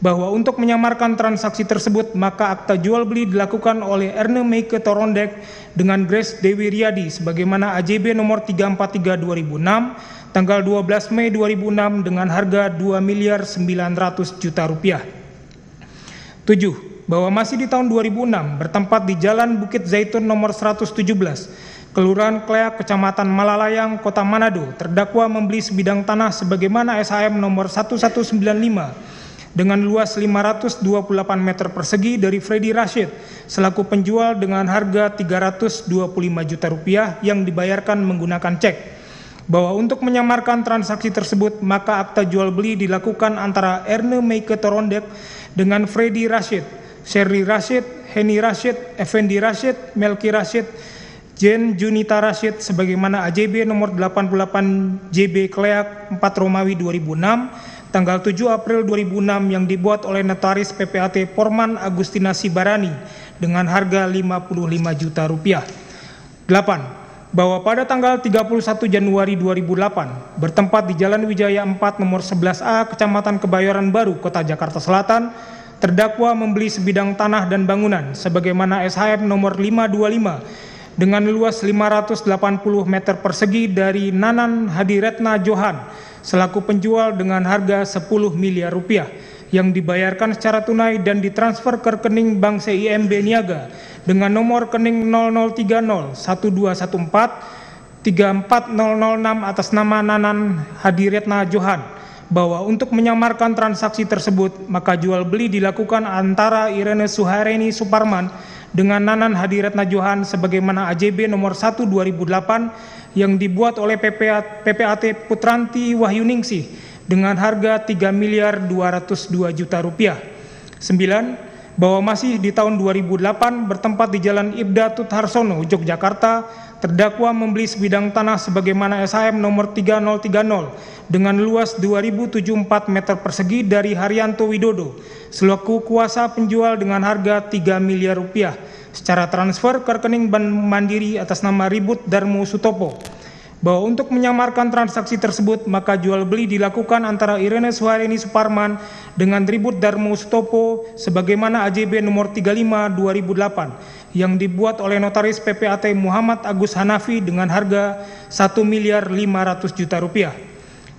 bahwa untuk menyamarkan transaksi tersebut maka akta jual beli dilakukan oleh Erne Meike Torondek dengan Grace Dewi Riyadi sebagaimana AJB nomor 343 2006 tanggal 12 Mei 2006 dengan harga 2 miliar 900 juta rupiah. 7. Bahwa masih di tahun 2006 bertempat di Jalan Bukit Zaitun nomor 117, Kelurahan Klea Kecamatan Malalayang, Kota Manado, terdakwa membeli sebidang tanah sebagaimana SHM nomor 1195 dengan luas 528 meter persegi dari Freddy Rashid selaku penjual dengan harga 325 juta rupiah yang dibayarkan menggunakan cek bahwa untuk menyamarkan transaksi tersebut maka akta jual beli dilakukan antara Erne Meike Torondek dengan Freddy Rashid, Sherry Rashid, Henny Rashid, Effendi Rashid, Melki Rashid, Jen Junita Rashid sebagaimana AJB nomor 88 JB Kleak 4 Romawi 2006 tanggal 7 April 2006 yang dibuat oleh notaris PPAT Porman Agustina Sibarani dengan harga 55 juta rupiah. 8 bahwa pada tanggal 31 Januari 2008 bertempat di Jalan Wijaya 4 nomor 11A Kecamatan Kebayoran Baru, Kota Jakarta Selatan, terdakwa membeli sebidang tanah dan bangunan sebagaimana SHM nomor 525 dengan luas 580 meter persegi dari Nanan Hadiretna Johan selaku penjual dengan harga 10 miliar rupiah yang dibayarkan secara tunai dan ditransfer ke rekening Bank CIMB Niaga dengan nomor rekening 0030 1214 34006 atas nama Nanan Hadiretna Johan bahwa untuk menyamarkan transaksi tersebut maka jual beli dilakukan antara Irene Suhareni Suparman dengan Nanan Hadirat Johan sebagaimana AJB nomor 1 2008 yang dibuat oleh PPAT Putranti Wahyuningsih dengan harga 3 miliar 202 juta rupiah. 9. Bahwa masih di tahun 2008 bertempat di Jalan Ibda Tutharsono, Yogyakarta, terdakwa membeli sebidang tanah sebagaimana SHM nomor 3030 dengan luas 2074 meter persegi dari Haryanto Widodo selaku kuasa penjual dengan harga 3 miliar rupiah secara transfer ke rekening Mandiri atas nama Ribut Darmo Sutopo bahwa untuk menyamarkan transaksi tersebut maka jual beli dilakukan antara Irene Suharini Suparman dengan Tribut Darmo Sutopo sebagaimana AJB nomor 35 2008 yang dibuat oleh notaris PPAT Muhammad Agus Hanafi dengan harga 1 miliar 500 juta rupiah.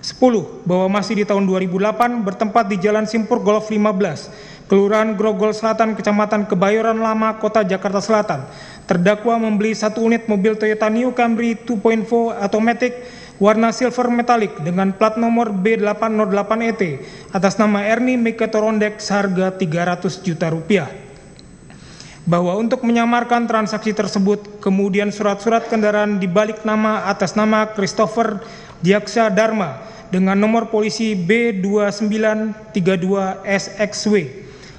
10. Bahwa masih di tahun 2008 bertempat di Jalan Simpur Golf 15, Kelurahan Grogol Selatan, Kecamatan Kebayoran Lama, Kota Jakarta Selatan, Terdakwa membeli satu unit mobil Toyota New Camry 2.4 Automatic warna silver metalik dengan plat nomor B808ET e atas nama Ernie Miketorondek seharga 300 juta rupiah. Bahwa untuk menyamarkan transaksi tersebut, kemudian surat-surat kendaraan dibalik nama atas nama Christopher Diaksa Dharma dengan nomor polisi B2932SXW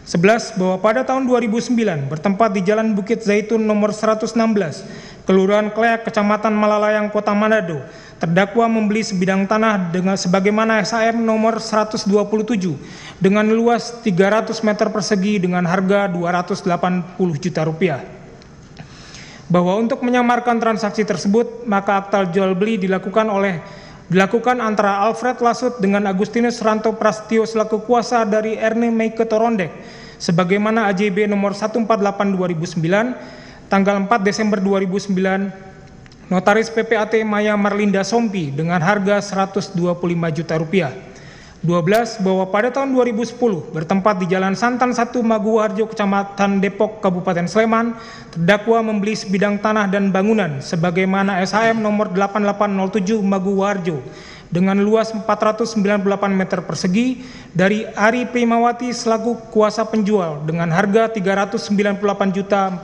11. Bahwa pada tahun 2009 bertempat di Jalan Bukit Zaitun nomor 116, Kelurahan Kleak, Kecamatan Malalayang, Kota Manado, terdakwa membeli sebidang tanah dengan sebagaimana SAM nomor 127 dengan luas 300 meter persegi dengan harga 280 juta rupiah bahwa untuk menyamarkan transaksi tersebut, maka akta jual beli dilakukan oleh dilakukan antara Alfred Lasut dengan Agustinus Ranto Prastio selaku kuasa dari Erne Meike Torondek sebagaimana AJB nomor 148 2009 tanggal 4 Desember 2009 notaris PPAT Maya Marlinda Sompi dengan harga 125 juta rupiah. 12 bahwa pada tahun 2010 bertempat di Jalan Santan 1 Maguwarjo Kecamatan Depok Kabupaten Sleman terdakwa membeli sebidang tanah dan bangunan sebagaimana SHM nomor 8807 Maguwarjo dengan luas 498 meter persegi dari Ari Primawati selaku kuasa penjual dengan harga juta 398.482.000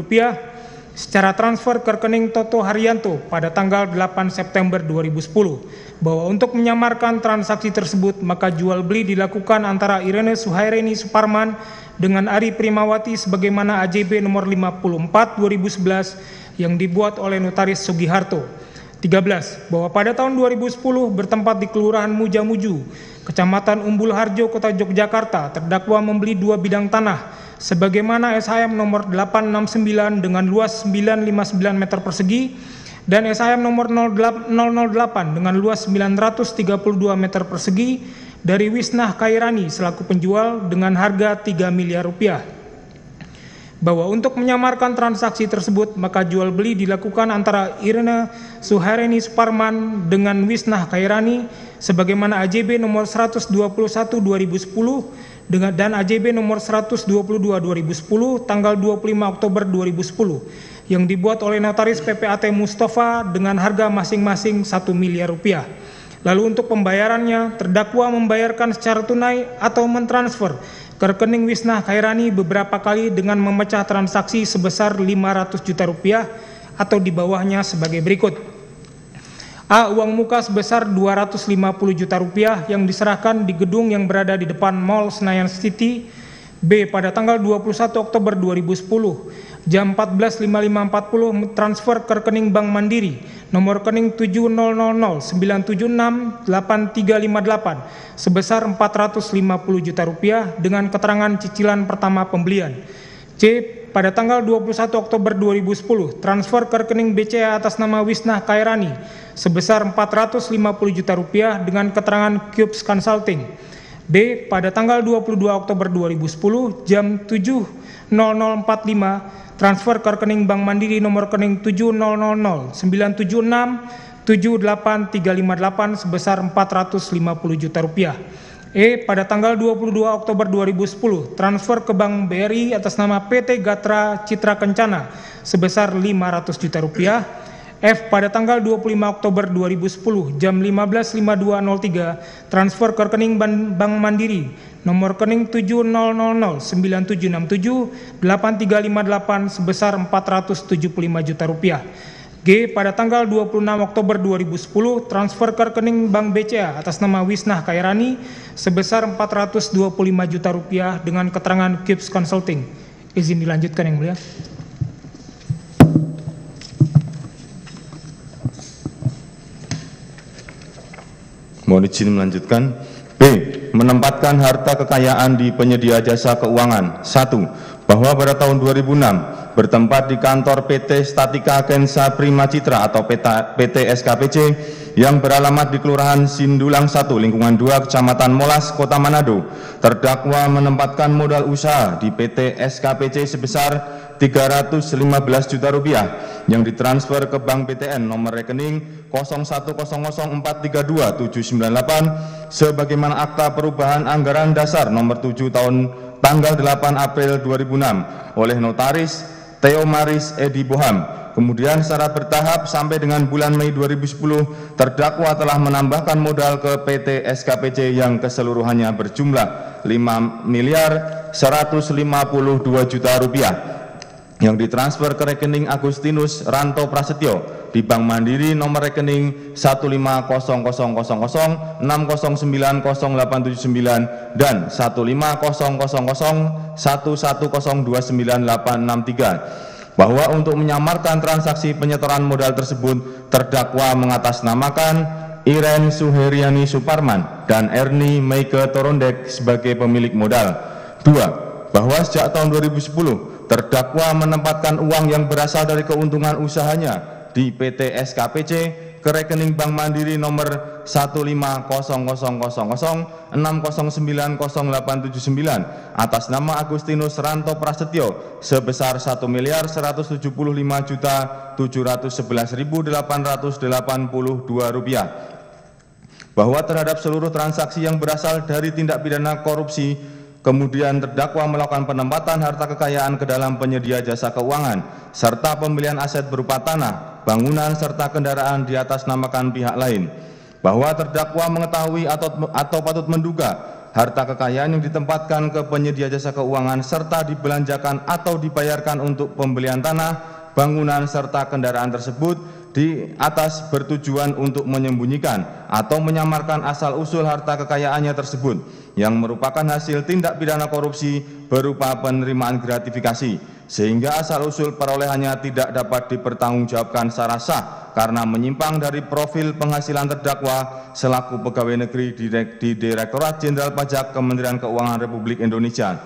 rupiah secara transfer ke rekening Toto Haryanto pada tanggal 8 September 2010 bahwa untuk menyamarkan transaksi tersebut maka jual beli dilakukan antara Irene Suhaireni Suparman dengan Ari Primawati sebagaimana AJB nomor 54 2011 yang dibuat oleh notaris Sugiharto. 13. Bahwa pada tahun 2010 bertempat di Kelurahan Mujamuju, Kecamatan Umbul Harjo, Kota Yogyakarta, terdakwa membeli dua bidang tanah sebagaimana SHM nomor 869 dengan luas 959 meter persegi dan SHM nomor 008 dengan luas 932 meter persegi dari Wisnah Kairani selaku penjual dengan harga 3 miliar rupiah. Bahwa untuk menyamarkan transaksi tersebut maka jual beli dilakukan antara Irna Suhareni Suparman dengan Wisnah Kairani sebagaimana AJB nomor 121 2010 dengan dan AJB nomor 122 2010 tanggal 25 Oktober 2010 yang dibuat oleh notaris PPAT Mustafa dengan harga masing-masing 1 miliar rupiah. Lalu untuk pembayarannya, terdakwa membayarkan secara tunai atau mentransfer ke rekening Wisnah Kairani beberapa kali dengan memecah transaksi sebesar 500 juta rupiah atau di bawahnya sebagai berikut. A. Uang muka sebesar 250 juta rupiah yang diserahkan di gedung yang berada di depan Mall Senayan City. B. Pada tanggal 21 Oktober 2010, jam 14.55.40 transfer ke rekening Bank Mandiri, nomor rekening 700.976.8358 sebesar 450 juta rupiah dengan keterangan cicilan pertama pembelian. C pada tanggal 21 Oktober 2010 transfer ke rekening BCA atas nama Wisnah Kairani sebesar 450 juta rupiah dengan keterangan Cubes Consulting. B. Pada tanggal 22 Oktober 2010 jam 7.0045 transfer ke rekening Bank Mandiri nomor rekening 700097678358 sebesar 450 juta rupiah. E. Pada tanggal 22 Oktober 2010, transfer ke Bank BRI atas nama PT Gatra Citra Kencana sebesar 500 juta rupiah. F. Pada tanggal 25 Oktober 2010, jam 15.52.03, transfer ke rekening Bank Mandiri, nomor rekening lima delapan sebesar 475 juta rupiah. G. Pada tanggal 26 Oktober 2010, transfer ke rekening Bank BCA atas nama Wisnah Kairani sebesar 425 juta rupiah dengan keterangan Kips Consulting. Izin dilanjutkan yang mulia. Mohon izin melanjutkan. B. Menempatkan harta kekayaan di penyedia jasa keuangan. 1. Bahwa pada tahun 2006 bertempat di kantor PT Statika Kensa Prima Citra atau PT SKPC yang beralamat di Kelurahan Sindulang 1, lingkungan 2, Kecamatan Molas, Kota Manado. Terdakwa menempatkan modal usaha di PT SKPC sebesar 315 juta rupiah yang ditransfer ke Bank BTN nomor rekening 0100432798 sebagaimana akta perubahan anggaran dasar nomor 7 tahun tanggal 8 April 2006 oleh notaris Theo Maris Edi Boham. Kemudian secara bertahap sampai dengan bulan Mei 2010, terdakwa telah menambahkan modal ke PT SKPC yang keseluruhannya berjumlah 5 miliar 152 juta rupiah yang ditransfer ke rekening Agustinus Ranto Prasetyo di Bank Mandiri nomor rekening 1500006090879 dan 1500011029863 bahwa untuk menyamarkan transaksi penyetoran modal tersebut terdakwa mengatasnamakan Iren Suheriani Suparman dan Erni Meike Torondek sebagai pemilik modal. 2. Bahwa sejak tahun 2010 terdakwa menempatkan uang yang berasal dari keuntungan usahanya di PT SKPC ke rekening Bank Mandiri nomor 1500006090879 atas nama Agustinus Ranto Prasetyo sebesar 1 miliar 175 juta 711.882 rupiah bahwa terhadap seluruh transaksi yang berasal dari tindak pidana korupsi kemudian terdakwa melakukan penempatan harta kekayaan ke dalam penyedia jasa keuangan serta pembelian aset berupa tanah, bangunan, serta kendaraan di atas namakan pihak lain. Bahwa terdakwa mengetahui atau, atau patut menduga harta kekayaan yang ditempatkan ke penyedia jasa keuangan serta dibelanjakan atau dibayarkan untuk pembelian tanah, bangunan, serta kendaraan tersebut di atas bertujuan untuk menyembunyikan atau menyamarkan asal-usul harta kekayaannya tersebut yang merupakan hasil tindak pidana korupsi berupa penerimaan gratifikasi sehingga asal-usul perolehannya tidak dapat dipertanggungjawabkan secara sah karena menyimpang dari profil penghasilan terdakwa selaku pegawai negeri di Direktorat Jenderal Pajak Kementerian Keuangan Republik Indonesia.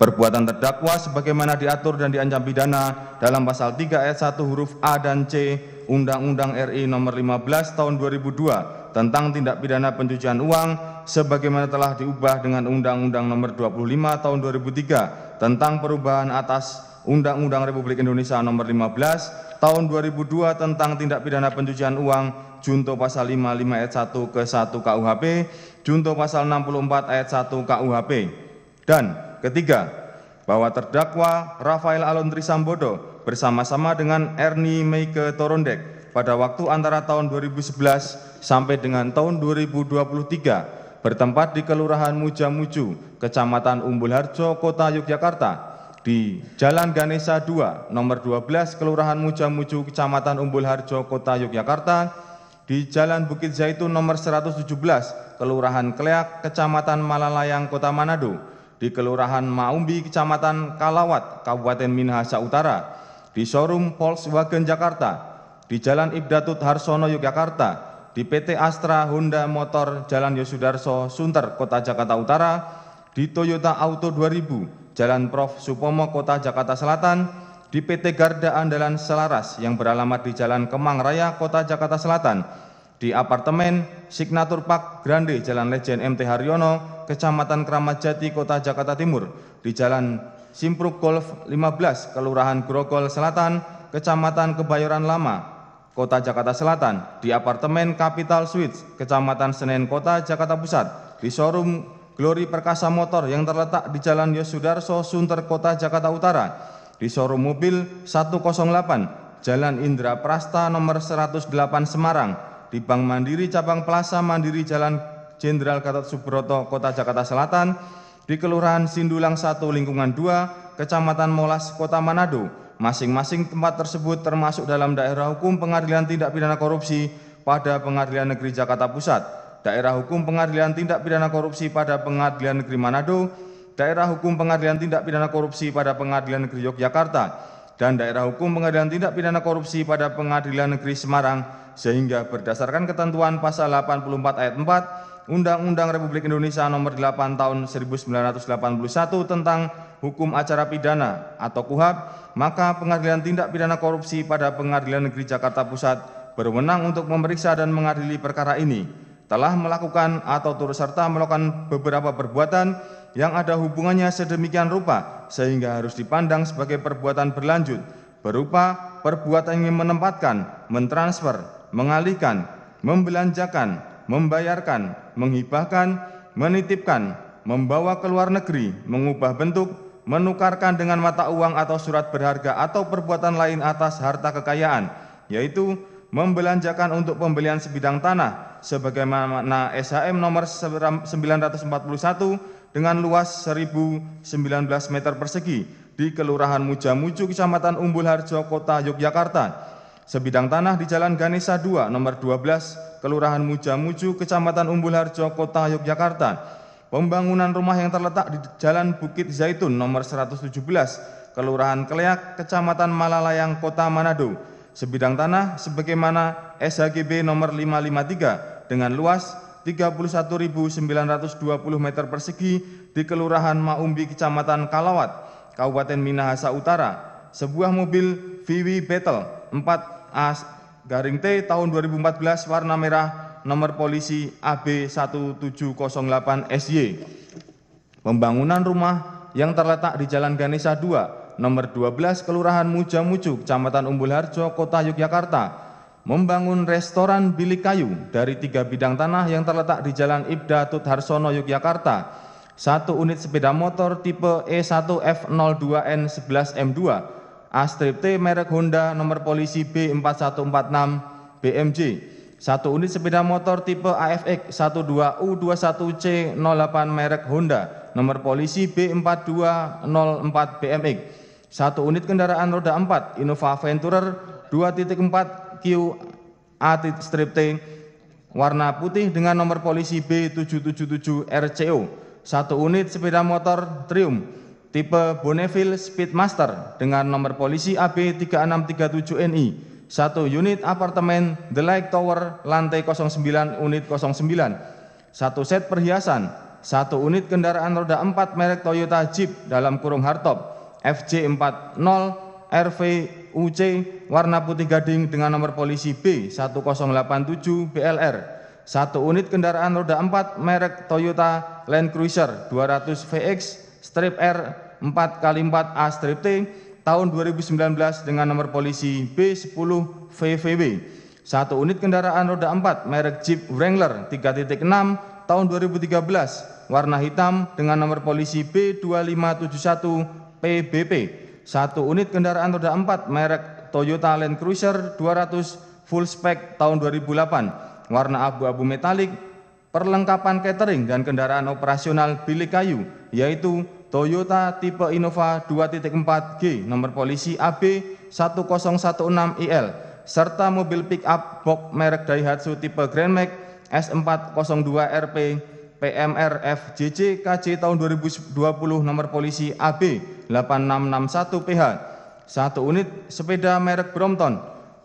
Perbuatan terdakwa sebagaimana diatur dan diancam pidana dalam pasal 3 ayat 1 huruf A dan C Undang-Undang RI nomor 15 tahun 2002 tentang tindak pidana pencucian uang sebagaimana telah diubah dengan Undang-Undang nomor 25 tahun 2003 tentang perubahan atas Undang-Undang Republik Indonesia nomor 15 tahun 2002 tentang tindak pidana pencucian uang junto pasal 55 ayat 1 ke 1 KUHP junto pasal 64 ayat 1 KUHP dan Ketiga, bahwa terdakwa Rafael Aluntri Sambodo bersama-sama dengan Ernie Meike Torondek pada waktu antara tahun 2011 sampai dengan tahun 2023 bertempat di Kelurahan Mujamuju, Kecamatan Umbulharjo, Kota Yogyakarta di Jalan Ganesa 2, nomor 12, Kelurahan Mujamuju, Kecamatan Umbulharjo, Kota Yogyakarta di Jalan Bukit Zaitun nomor 117, Kelurahan Kleak, Kecamatan Malalayang, Kota Manado, di Kelurahan Maumbi, Kecamatan Kalawat, Kabupaten Minahasa Utara, di showroom Volkswagen Jakarta, di Jalan Ibdatut Harsono, Yogyakarta, di PT Astra Honda Motor Jalan Yosudarso, Sunter, Kota Jakarta Utara, di Toyota Auto 2000, Jalan Prof. Supomo, Kota Jakarta Selatan, di PT Garda Andalan Selaras yang beralamat di Jalan Kemang Raya, Kota Jakarta Selatan, di apartemen Signatur Park Grande, Jalan Legend MT Haryono, Kecamatan Kramat Jati, Kota Jakarta Timur, di Jalan Simpruk Golf 15, Kelurahan Grogol Selatan, Kecamatan Kebayoran Lama, Kota Jakarta Selatan, di apartemen Capital Suites, Kecamatan Senen Kota Jakarta Pusat, di showroom Glory Perkasa Motor yang terletak di Jalan Yosudarso, Sunter Kota Jakarta Utara, di showroom mobil 108, Jalan Indra Prasta nomor 108 Semarang, di Bank Mandiri Cabang Plaza Mandiri Jalan Jenderal Gatot Subroto, Kota Jakarta Selatan, di Kelurahan Sindulang 1 Lingkungan 2, Kecamatan Molas, Kota Manado. Masing-masing tempat tersebut termasuk dalam daerah hukum pengadilan tindak pidana korupsi pada Pengadilan Negeri Jakarta Pusat, daerah hukum pengadilan tindak pidana korupsi pada Pengadilan Negeri Manado, daerah hukum pengadilan tindak pidana korupsi pada Pengadilan Negeri Yogyakarta, dan daerah hukum pengadilan tindak pidana korupsi pada Pengadilan Negeri Semarang sehingga berdasarkan ketentuan pasal 84 ayat 4 Undang-Undang Republik Indonesia Nomor 8 Tahun 1981 tentang Hukum Acara Pidana atau KUHAP, maka Pengadilan Tindak Pidana Korupsi pada Pengadilan Negeri Jakarta Pusat berwenang untuk memeriksa dan mengadili perkara ini telah melakukan atau turut serta melakukan beberapa perbuatan yang ada hubungannya sedemikian rupa sehingga harus dipandang sebagai perbuatan berlanjut berupa perbuatan yang menempatkan, mentransfer, mengalihkan, membelanjakan, membayarkan, menghibahkan, menitipkan, membawa ke luar negeri, mengubah bentuk, menukarkan dengan mata uang atau surat berharga atau perbuatan lain atas harta kekayaan, yaitu membelanjakan untuk pembelian sebidang tanah sebagaimana SHM nomor 941 dengan luas 1019 meter persegi di Kelurahan Mujamuju, Kecamatan Umbul Harjo, Kota Yogyakarta sebidang tanah di Jalan Ganesa 2 nomor 12 Kelurahan Mujamuju Kecamatan Umbulharjo Kota Yogyakarta pembangunan rumah yang terletak di Jalan Bukit Zaitun nomor 117, Kelurahan Keleak, Kecamatan Malalayang, Kota Manado. Sebidang tanah sebagaimana SHGB nomor 553 dengan luas 31.920 meter persegi di Kelurahan Maumbi, Kecamatan Kalawat, Kabupaten Minahasa Utara. Sebuah mobil VW Battle 4 A garing T tahun 2014 warna merah nomor polisi AB 1708 SY. Pembangunan rumah yang terletak di Jalan Ganesha 2, nomor 12 Kelurahan Mujamucu Kecamatan Umbul Harjo, Kota Yogyakarta. Membangun restoran bilik kayu dari tiga bidang tanah yang terletak di Jalan Ibda Tut Harsono, Yogyakarta. Satu unit sepeda motor tipe E1F02N11M2 A strip T merek Honda nomor polisi B4146 BMJ. Satu unit sepeda motor tipe AFX 12U21C08 merek Honda nomor polisi B4204 BMX. Satu unit kendaraan roda 4 Innova Venturer 2.4 Q A strip T warna putih dengan nomor polisi B777 RCO. Satu unit sepeda motor Triumph tipe Bonneville Speedmaster dengan nomor polisi AB 3637NI, satu unit apartemen The Lake Tower, lantai 09, unit 09, satu set perhiasan, satu unit kendaraan roda 4 merek Toyota Jeep dalam kurung hardtop, FJ40 RV UC warna putih gading dengan nomor polisi B1087 BLR, satu unit kendaraan roda 4 merek Toyota Land Cruiser 200 VX strip R 4 x 4 A strip T tahun 2019 dengan nomor polisi B10 VVB. Satu unit kendaraan roda 4 merek Jeep Wrangler 3.6 tahun 2013 warna hitam dengan nomor polisi B2571 PBP. Satu unit kendaraan roda 4 merek Toyota Land Cruiser 200 full spec tahun 2008 warna abu-abu metalik perlengkapan catering dan kendaraan operasional bilik kayu yaitu Toyota tipe Innova 2.4G nomor polisi AB 1016IL serta mobil pick up box merek Daihatsu tipe Grand Max S402RP PMR FJJ KJ tahun 2020 nomor polisi AB 8661PH satu unit sepeda merek Brompton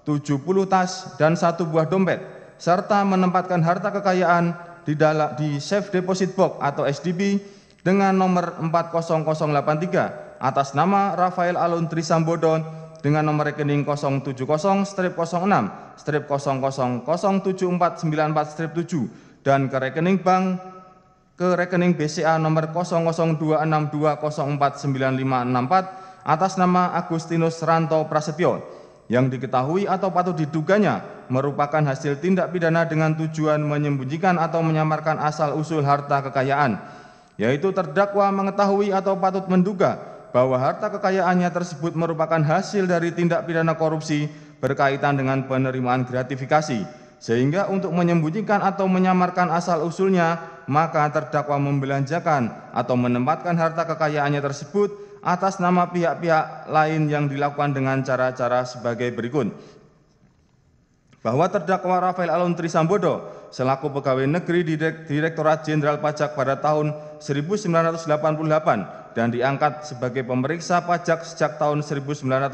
70 tas dan satu buah dompet serta menempatkan harta kekayaan di dalam di safe deposit box atau SDB dengan nomor 40083 atas nama Rafael Alun Trisambodon dengan nomor rekening 070 strip 06 strip strip 7 dan ke rekening bank ke rekening BCA nomor 002620495564 atas nama Agustinus Ranto Prasetyo yang diketahui atau patut diduganya merupakan hasil tindak pidana dengan tujuan menyembunyikan atau menyamarkan asal usul harta kekayaan yaitu terdakwa mengetahui atau patut menduga bahwa harta kekayaannya tersebut merupakan hasil dari tindak pidana korupsi berkaitan dengan penerimaan gratifikasi, sehingga untuk menyembunyikan atau menyamarkan asal-usulnya, maka terdakwa membelanjakan atau menempatkan harta kekayaannya tersebut atas nama pihak-pihak lain yang dilakukan dengan cara-cara sebagai berikut. Bahwa terdakwa Rafael Alun Trisambodo selaku pegawai negeri Direktorat Jenderal Pajak pada tahun 1988 dan diangkat sebagai pemeriksa pajak sejak tahun 1991.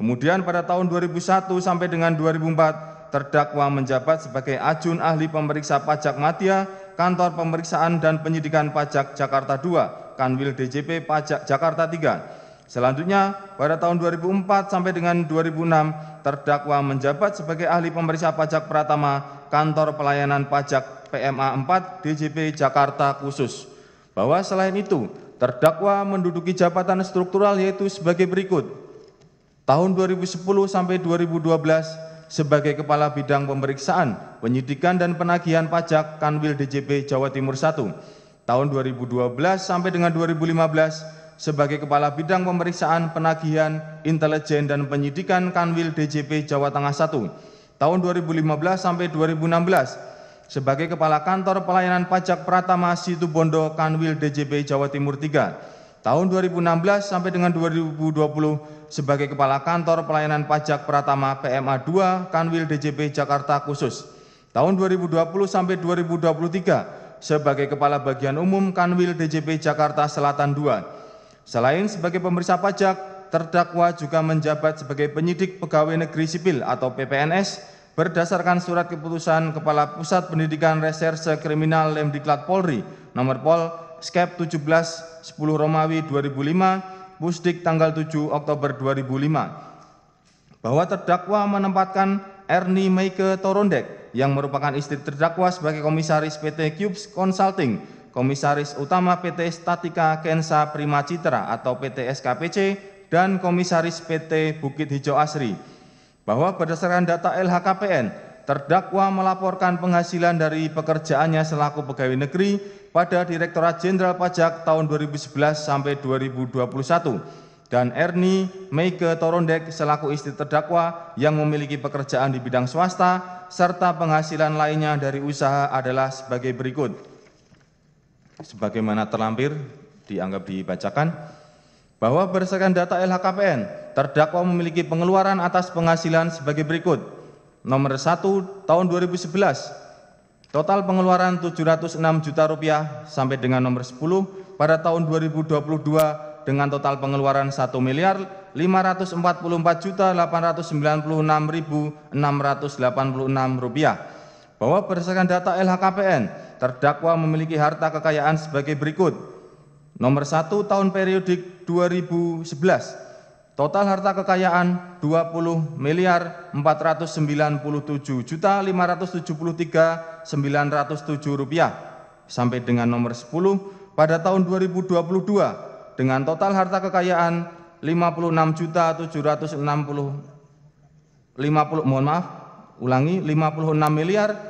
Kemudian pada tahun 2001 sampai dengan 2004 terdakwa menjabat sebagai ajun ahli pemeriksa pajak Matia, Kantor Pemeriksaan dan Penyidikan Pajak Jakarta II, Kanwil DJP Pajak Jakarta III. Selanjutnya, pada tahun 2004 sampai dengan 2006, terdakwa menjabat sebagai ahli pemeriksa pajak Pratama, Kantor Pelayanan Pajak PMA 4 DJP Jakarta khusus bahwa selain itu terdakwa menduduki jabatan struktural yaitu sebagai berikut tahun 2010 sampai 2012 sebagai Kepala Bidang Pemeriksaan, Penyidikan dan Penagihan Pajak Kanwil DJP Jawa Timur 1 tahun 2012 sampai dengan 2015 sebagai Kepala Bidang Pemeriksaan Penagihan, Intelijen dan Penyidikan Kanwil DJP Jawa Tengah 1 tahun 2015 sampai 2016 sebagai Kepala Kantor Pelayanan Pajak Pratama Situbondo Kanwil DJP Jawa Timur 3 tahun 2016 sampai dengan 2020 sebagai Kepala Kantor Pelayanan Pajak Pratama PMA 2 Kanwil DJP Jakarta Khusus tahun 2020 sampai 2023 sebagai Kepala Bagian Umum Kanwil DJP Jakarta Selatan 2 selain sebagai pemeriksa pajak terdakwa juga menjabat sebagai penyidik pegawai negeri sipil atau PPNS berdasarkan surat keputusan Kepala Pusat Pendidikan Reserse Kriminal Lemdiklat Polri nomor Pol Skep 17 10 Romawi 2005 Pusdik tanggal 7 Oktober 2005 bahwa terdakwa menempatkan Erni Meike Torondek yang merupakan istri terdakwa sebagai komisaris PT Cubes Consulting, komisaris utama PT Statika Kensa Prima Citra atau PT SKPC dan komisaris PT Bukit Hijau Asri bahwa berdasarkan data lhkpn terdakwa melaporkan penghasilan dari pekerjaannya selaku pegawai negeri pada Direktorat Jenderal Pajak tahun 2011 sampai 2021 dan Erni Meike Torondek selaku istri terdakwa yang memiliki pekerjaan di bidang swasta serta penghasilan lainnya dari usaha adalah sebagai berikut sebagaimana terlampir dianggap dibacakan bahwa berdasarkan data LHKPN, terdakwa memiliki pengeluaran atas penghasilan sebagai berikut. Nomor 1 tahun 2011, total pengeluaran 706 juta rupiah sampai dengan nomor 10 pada tahun 2022 dengan total pengeluaran 1 miliar 544 juta 896.686 rupiah. Bahwa berdasarkan data LHKPN, terdakwa memiliki harta kekayaan sebagai berikut Nomor 1 tahun periodik 2011 total harta kekayaan 20 miliar 497 juta 573 907 rupiah sampai dengan nomor 10 pada tahun 2022 dengan total harta kekayaan 56 juta 760 50 mohon maaf ulangi 56 miliar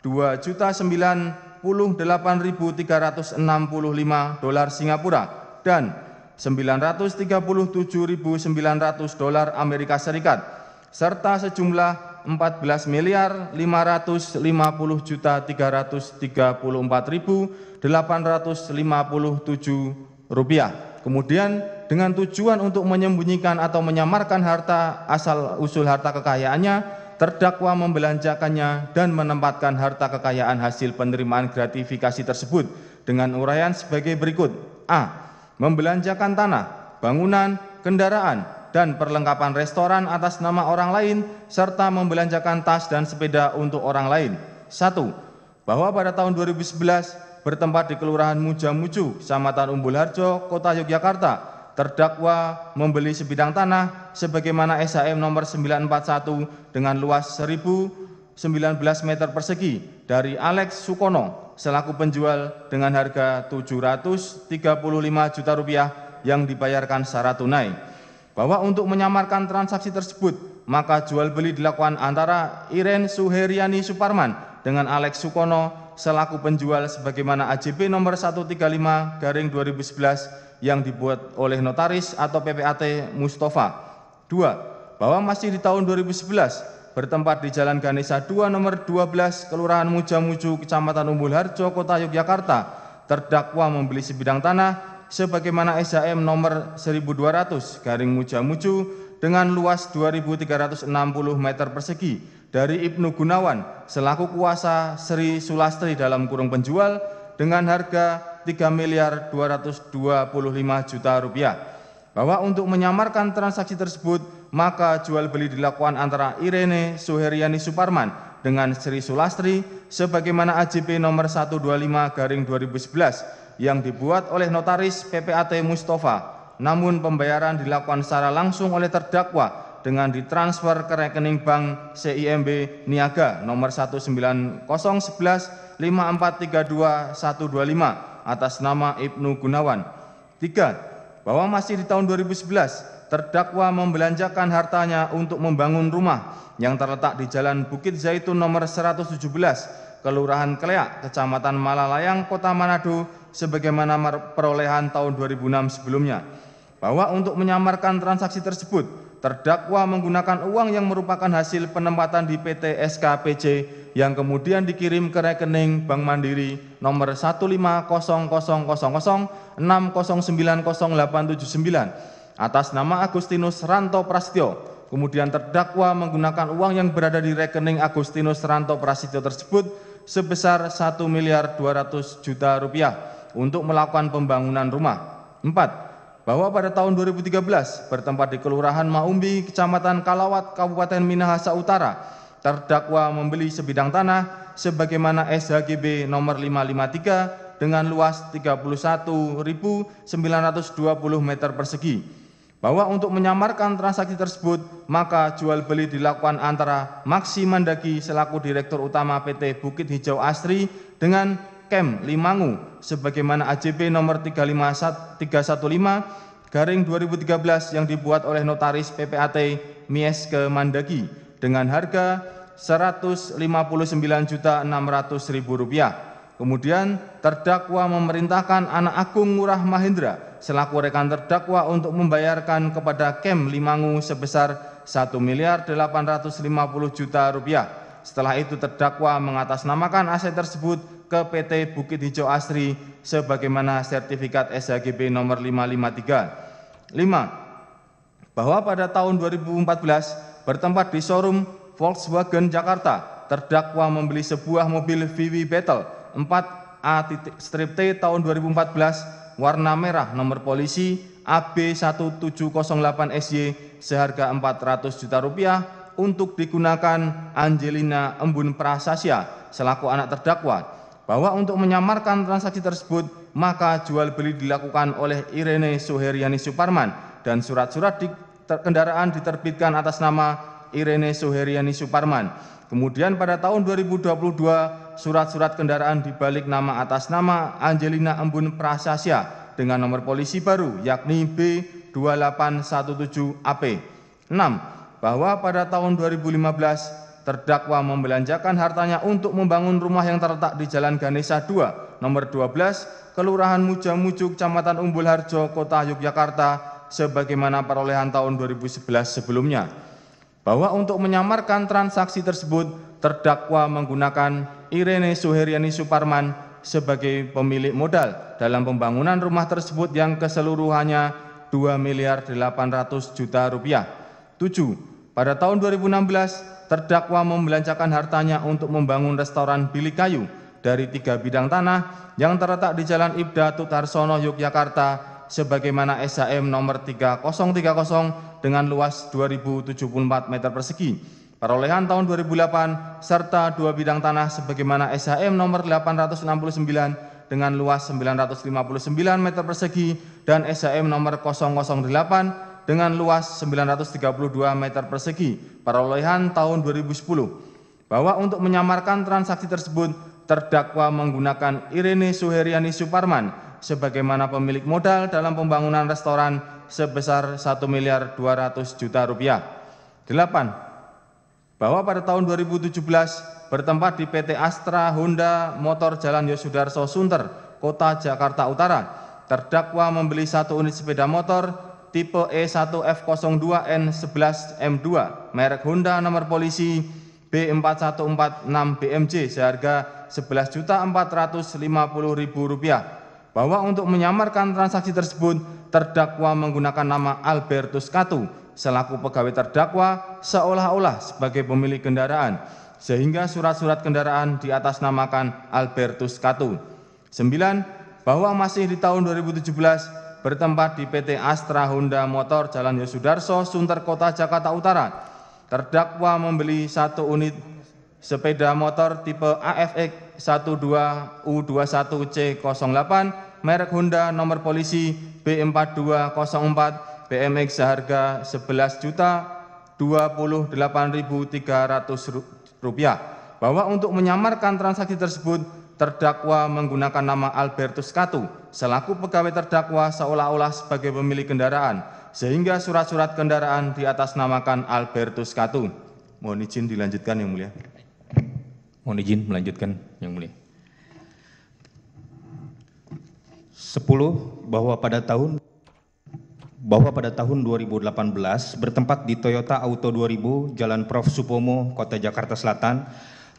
2.098.365 dolar Singapura dan 937.900 dolar Amerika Serikat serta sejumlah 14 miliar 550 juta 334.857 rupiah. Kemudian dengan tujuan untuk menyembunyikan atau menyamarkan harta asal usul harta kekayaannya terdakwa membelanjakannya dan menempatkan harta kekayaan hasil penerimaan gratifikasi tersebut dengan uraian sebagai berikut. A. Membelanjakan tanah, bangunan, kendaraan, dan perlengkapan restoran atas nama orang lain serta membelanjakan tas dan sepeda untuk orang lain. 1. Bahwa pada tahun 2011 bertempat di Kelurahan Mujamucu, Kecamatan Umbul Harjo, Kota Yogyakarta, terdakwa membeli sebidang tanah sebagaimana SHM nomor 941 dengan luas 1019 meter persegi dari Alex Sukono selaku penjual dengan harga 735 juta rupiah yang dibayarkan secara tunai. Bahwa untuk menyamarkan transaksi tersebut, maka jual beli dilakukan antara Iren Suheriani Suparman dengan Alex Sukono selaku penjual sebagaimana AJP nomor 135 garing 2011 yang dibuat oleh notaris atau PPAT Mustafa. dua Bahwa masih di tahun 2011 bertempat di Jalan Ganesa 2 nomor 12 Kelurahan Mujamuju Kecamatan Umbul Harjo Kota Yogyakarta terdakwa membeli sebidang tanah sebagaimana SHM nomor 1200 garing Mujamuju dengan luas 2360 meter persegi dari Ibnu Gunawan selaku kuasa Sri Sulastri dalam kurung penjual dengan harga 3 miliar 225 juta rupiah. Bahwa untuk menyamarkan transaksi tersebut, maka jual beli dilakukan antara Irene Suheriani Suparman dengan Sri Sulastri sebagaimana AJP nomor 125 garing 2011 yang dibuat oleh notaris PPAT Mustafa. Namun pembayaran dilakukan secara langsung oleh terdakwa dengan ditransfer ke rekening bank CIMB Niaga nomor 19011 5432125 atas nama Ibnu Gunawan. Tiga, bahwa masih di tahun 2011 terdakwa membelanjakan hartanya untuk membangun rumah yang terletak di Jalan Bukit Zaitun nomor 117, Kelurahan Kleak, Kecamatan Malalayang, Kota Manado, sebagaimana perolehan tahun 2006 sebelumnya. Bahwa untuk menyamarkan transaksi tersebut, terdakwa menggunakan uang yang merupakan hasil penempatan di PT SKPJ yang kemudian dikirim ke rekening Bank Mandiri nomor sembilan atas nama Agustinus Ranto Prasetyo. Kemudian terdakwa menggunakan uang yang berada di rekening Agustinus Ranto Prasetyo tersebut sebesar 1 miliar 200 juta rupiah untuk melakukan pembangunan rumah. 4. Bahwa pada tahun 2013 bertempat di Kelurahan Maumbi, Kecamatan Kalawat, Kabupaten Minahasa Utara, terdakwa membeli sebidang tanah sebagaimana SHGB nomor 553 dengan luas 31.920 meter persegi. Bahwa untuk menyamarkan transaksi tersebut, maka jual beli dilakukan antara Maksi Mandagi selaku Direktur Utama PT Bukit Hijau Asri dengan Kem Limangu sebagaimana AJP nomor 35315 315 garing 2013 yang dibuat oleh notaris PPAT Mies ke Mandaki dengan harga Rp159.600.000. Kemudian terdakwa memerintahkan anak Agung Ngurah Mahendra selaku rekan terdakwa untuk membayarkan kepada Kem Limangu sebesar satu miliar rupiah. Setelah itu terdakwa mengatasnamakan aset tersebut ke PT Bukit Hijau Asri sebagaimana sertifikat SHGB nomor 553. 5. Bahwa pada tahun 2014 bertempat di showroom Volkswagen Jakarta, terdakwa membeli sebuah mobil VW Beetle 4 a strip T tahun 2014 warna merah nomor polisi AB1708SY seharga 400 juta rupiah untuk digunakan Angelina Embun Prasasya selaku anak terdakwa bahwa untuk menyamarkan transaksi tersebut maka jual beli dilakukan oleh Irene Suheriani Suparman dan surat-surat kendaraan diterbitkan atas nama Irene Suheriani Suparman. Kemudian pada tahun 2022 surat-surat kendaraan dibalik nama atas nama Angelina Embun Prasasya dengan nomor polisi baru yakni B2817AP. 6. Bahwa pada tahun 2015 terdakwa membelanjakan hartanya untuk membangun rumah yang terletak di Jalan Ganesha 2 nomor 12 Kelurahan Mujamuju Kecamatan Umbul Harjo Kota Yogyakarta sebagaimana perolehan tahun 2011 sebelumnya bahwa untuk menyamarkan transaksi tersebut terdakwa menggunakan Irene Suheriani Suparman sebagai pemilik modal dalam pembangunan rumah tersebut yang keseluruhannya 2 miliar 800 juta rupiah. 7. Pada tahun 2016, terdakwa membelanjakan hartanya untuk membangun restoran bilik kayu dari tiga bidang tanah yang terletak di Jalan Ibda Tutarsono, Yogyakarta sebagaimana SHM nomor 3030 dengan luas 2074 meter persegi. Perolehan tahun 2008 serta dua bidang tanah sebagaimana SHM nomor 869 dengan luas 959 meter persegi dan SHM nomor 008 dengan luas 932 meter persegi perolehan tahun 2010 bahwa untuk menyamarkan transaksi tersebut terdakwa menggunakan Irene Suheriani Suparman sebagaimana pemilik modal dalam pembangunan restoran sebesar satu miliar dua ratus juta rupiah. Delapan. Bahwa pada tahun 2017 bertempat di PT Astra Honda Motor Jalan Yosudarso Sunter, Kota Jakarta Utara, terdakwa membeli satu unit sepeda motor tipe E1F02N11M2 merek Honda nomor polisi B4146 BMJ seharga Rp11.450.000 bahwa untuk menyamarkan transaksi tersebut terdakwa menggunakan nama Albertus Katu selaku pegawai terdakwa seolah-olah sebagai pemilik kendaraan sehingga surat-surat kendaraan di atas namakan Albertus Katu. 9. Bahwa masih di tahun 2017 bertempat di PT Astra Honda Motor Jalan Yosudarso, Sunter Kota, Jakarta Utara. Terdakwa membeli satu unit sepeda motor tipe AFX 12 U21C08 merek Honda nomor polisi B4204 BMX seharga rp juta rupiah bahwa untuk menyamarkan transaksi tersebut terdakwa menggunakan nama Albertus Katu selaku pegawai terdakwa seolah-olah sebagai pemilik kendaraan sehingga surat-surat kendaraan diatasnamakan Albertus Katu. Mohon izin dilanjutkan yang mulia. Mohon izin melanjutkan yang mulia. 10 bahwa pada tahun bahwa pada tahun 2018 bertempat di Toyota Auto 2000 Jalan Prof Supomo Kota Jakarta Selatan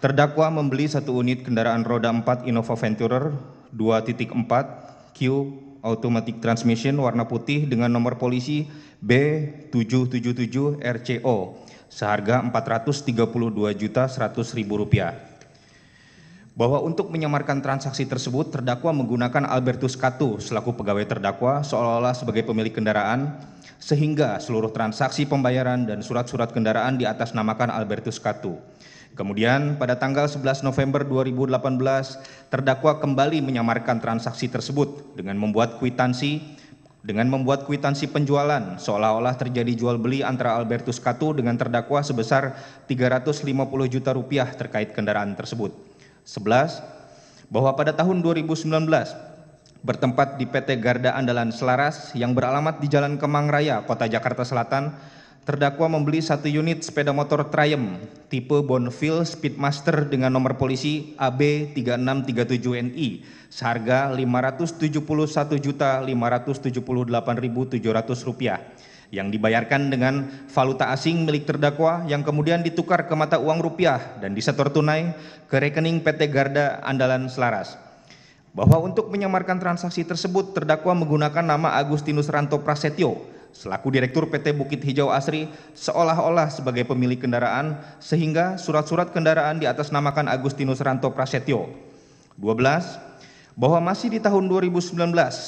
terdakwa membeli satu unit kendaraan roda 4 Innova Venturer 2.4 Q automatic transmission warna putih dengan nomor polisi B777 RCO seharga 432.100.000 rupiah bahwa untuk menyamarkan transaksi tersebut terdakwa menggunakan Albertus Katu selaku pegawai terdakwa seolah-olah sebagai pemilik kendaraan sehingga seluruh transaksi pembayaran dan surat-surat kendaraan di atas namakan Albertus Katu. Kemudian pada tanggal 11 November 2018 terdakwa kembali menyamarkan transaksi tersebut dengan membuat kwitansi dengan membuat kwitansi penjualan seolah-olah terjadi jual beli antara Albertus Katu dengan terdakwa sebesar 350 juta rupiah terkait kendaraan tersebut. 11 bahwa pada tahun 2019 bertempat di PT Garda Andalan Selaras yang beralamat di Jalan Kemang Raya, Kota Jakarta Selatan, terdakwa membeli satu unit sepeda motor Triumph tipe Bonfil Speedmaster dengan nomor polisi AB 3637NI seharga Rp571.578.700 yang dibayarkan dengan valuta asing milik terdakwa yang kemudian ditukar ke mata uang rupiah dan disetor tunai ke rekening PT Garda Andalan Selaras. Bahwa untuk menyamarkan transaksi tersebut terdakwa menggunakan nama Agustinus Ranto Prasetyo selaku Direktur PT Bukit Hijau Asri seolah-olah sebagai pemilik kendaraan sehingga surat-surat kendaraan di atas namakan Agustinus Ranto Prasetyo. 12 bahwa masih di tahun 2019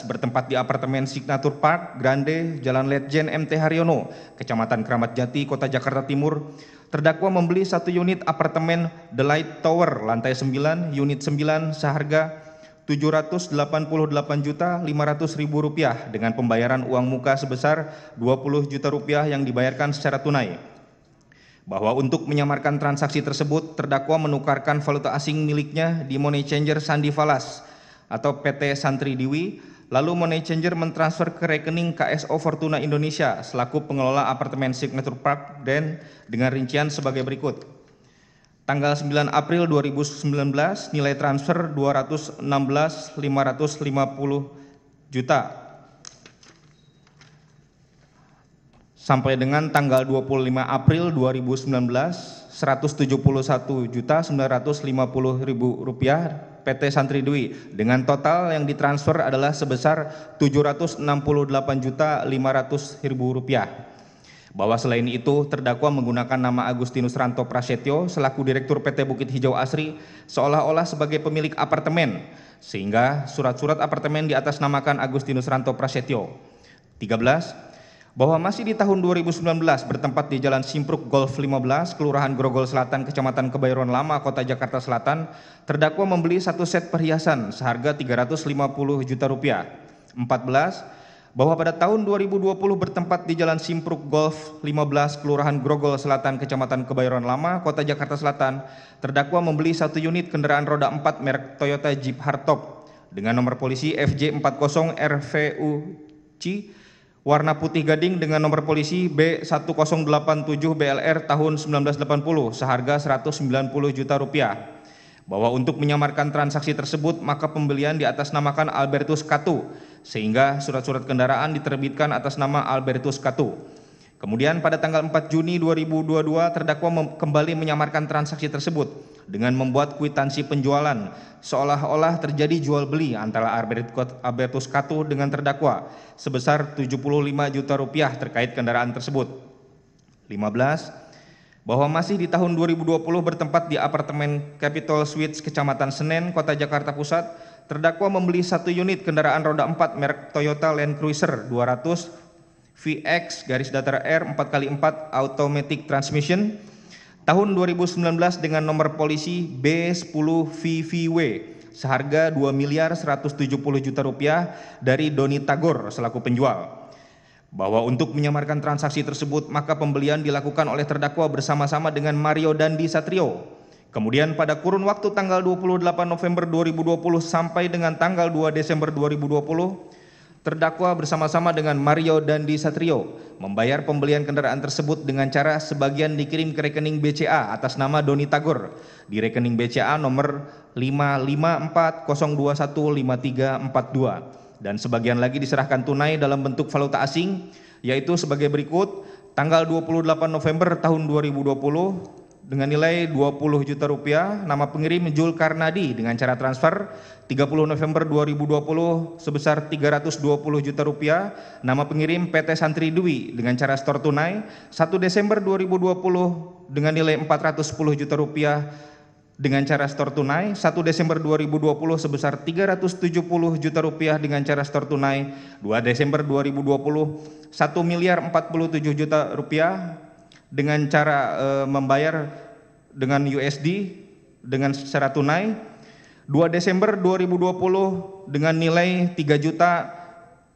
bertempat di apartemen Signature Park, Grande, Jalan Letjen MT Haryono, Kecamatan Kramat Jati, Kota Jakarta Timur, terdakwa membeli satu unit apartemen The Light Tower, lantai 9, unit 9, seharga Rp788.500.000 dengan pembayaran uang muka sebesar 20 juta rupiah yang dibayarkan secara tunai. Bahwa untuk menyamarkan transaksi tersebut, terdakwa menukarkan valuta asing miliknya di money changer Sandi Falas atau PT Santri Diwi, lalu money changer mentransfer ke rekening KSO Fortuna Indonesia selaku pengelola apartemen Signature Park dan dengan rincian sebagai berikut. Tanggal 9 April 2019 nilai transfer 216.550 juta. Sampai dengan tanggal 25 April 2019 171 juta 950 ribu rupiah PT Santri Dwi dengan total yang ditransfer adalah sebesar Rp768.500.000. Bahwa selain itu terdakwa menggunakan nama Agustinus Ranto Prasetyo selaku Direktur PT Bukit Hijau Asri seolah-olah sebagai pemilik apartemen sehingga surat-surat apartemen di atas namakan Agustinus Ranto Prasetyo. 13 bahwa masih di tahun 2019 bertempat di Jalan Simpruk Golf 15, Kelurahan Grogol Selatan, Kecamatan Kebayoran Lama, Kota Jakarta Selatan, terdakwa membeli satu set perhiasan seharga 350 juta rupiah. 14. Bahwa pada tahun 2020 bertempat di Jalan Simpruk Golf 15, Kelurahan Grogol Selatan, Kecamatan Kebayoran Lama, Kota Jakarta Selatan, terdakwa membeli satu unit kendaraan roda 4 merek Toyota Jeep Hardtop dengan nomor polisi FJ40 RVUC warna putih gading dengan nomor polisi B1087BLR tahun 1980 seharga 190 juta rupiah. Bahwa untuk menyamarkan transaksi tersebut maka pembelian di atas namakan Albertus Katu sehingga surat-surat kendaraan diterbitkan atas nama Albertus Katu. Kemudian pada tanggal 4 Juni 2022 terdakwa kembali menyamarkan transaksi tersebut dengan membuat kwitansi penjualan seolah-olah terjadi jual beli antara Albertus Katu dengan terdakwa sebesar 75 juta rupiah terkait kendaraan tersebut. 15 bahwa masih di tahun 2020 bertempat di apartemen Capital Suites Kecamatan Senen, Kota Jakarta Pusat, terdakwa membeli satu unit kendaraan roda 4 merek Toyota Land Cruiser 200 VX garis datar R 4 kali 4 automatic transmission tahun 2019 dengan nomor polisi B10VVW seharga 2 miliar 170 juta rupiah dari Doni Tagor selaku penjual. Bahwa untuk menyamarkan transaksi tersebut maka pembelian dilakukan oleh terdakwa bersama-sama dengan Mario Dandi Satrio. Kemudian pada kurun waktu tanggal 28 November 2020 sampai dengan tanggal 2 Desember 2020 Terdakwa bersama-sama dengan Mario Dandi Satrio membayar pembelian kendaraan tersebut dengan cara sebagian dikirim ke rekening BCA atas nama Doni Tagor di rekening BCA nomor 5540215342 dan sebagian lagi diserahkan tunai dalam bentuk valuta asing yaitu sebagai berikut tanggal 28 November tahun 2020 dengan nilai 20 juta rupiah nama pengirim Jul Karnadi dengan cara transfer 30 November 2020 sebesar 320 juta rupiah nama pengirim PT Santri Dwi dengan cara store tunai 1 Desember 2020 dengan nilai 410 juta rupiah dengan cara store tunai 1 Desember 2020 sebesar 370 juta rupiah dengan cara store tunai 2 Desember 2020 1 miliar 47 juta rupiah dengan cara uh, membayar dengan USD dengan secara tunai. 2 Desember 2020 dengan nilai 3 juta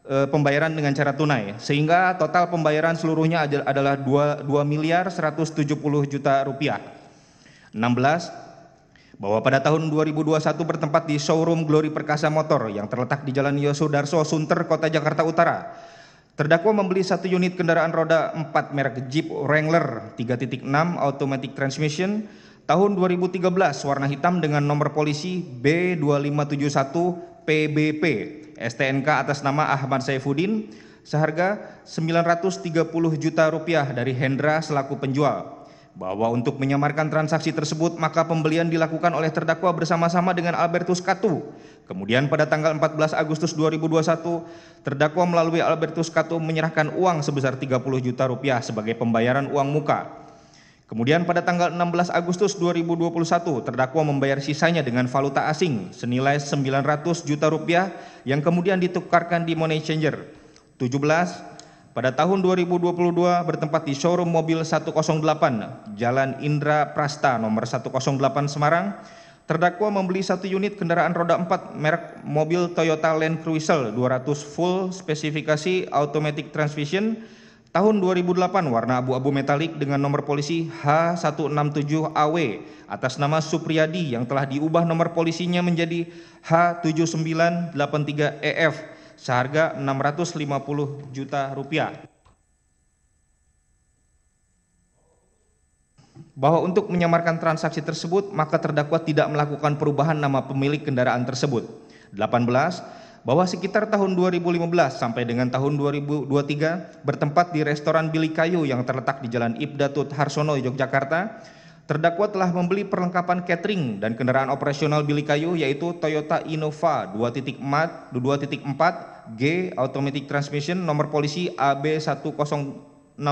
eh, pembayaran dengan cara tunai. Sehingga total pembayaran seluruhnya adalah 2, 2 miliar 170 juta rupiah. 16 bahwa pada tahun 2021 bertempat di showroom Glory Perkasa Motor yang terletak di Jalan Yosudarso Sunter, Kota Jakarta Utara Terdakwa membeli satu unit kendaraan roda 4 merek Jeep Wrangler 3.6 automatic transmission tahun 2013 warna hitam dengan nomor polisi B2571 PBP STNK atas nama Ahmad Saifuddin seharga 930 juta rupiah dari Hendra selaku penjual bahwa untuk menyamarkan transaksi tersebut maka pembelian dilakukan oleh terdakwa bersama-sama dengan Albertus Katu. Kemudian pada tanggal 14 Agustus 2021, terdakwa melalui Albertus Katu menyerahkan uang sebesar 30 juta rupiah sebagai pembayaran uang muka. Kemudian pada tanggal 16 Agustus 2021, terdakwa membayar sisanya dengan valuta asing senilai 900 juta rupiah yang kemudian ditukarkan di money changer. 17 pada tahun 2022 bertempat di showroom mobil 108 Jalan Indra Prasta nomor 108 Semarang. Terdakwa membeli satu unit kendaraan roda 4 merek mobil Toyota Land Cruiser 200 full spesifikasi automatic transmission tahun 2008 warna abu-abu metalik dengan nomor polisi H167AW atas nama Supriyadi yang telah diubah nomor polisinya menjadi H7983EF seharga 650 juta rupiah. Bahwa untuk menyamarkan transaksi tersebut, maka terdakwa tidak melakukan perubahan nama pemilik kendaraan tersebut. 18. Bahwa sekitar tahun 2015 sampai dengan tahun 2023 bertempat di restoran Billy Kayu yang terletak di Jalan Tut Harsono, Yogyakarta, Terdakwa telah membeli perlengkapan catering dan kendaraan operasional bilik kayu yaitu Toyota Innova 2.4 2.4 G automatic transmission nomor polisi AB1016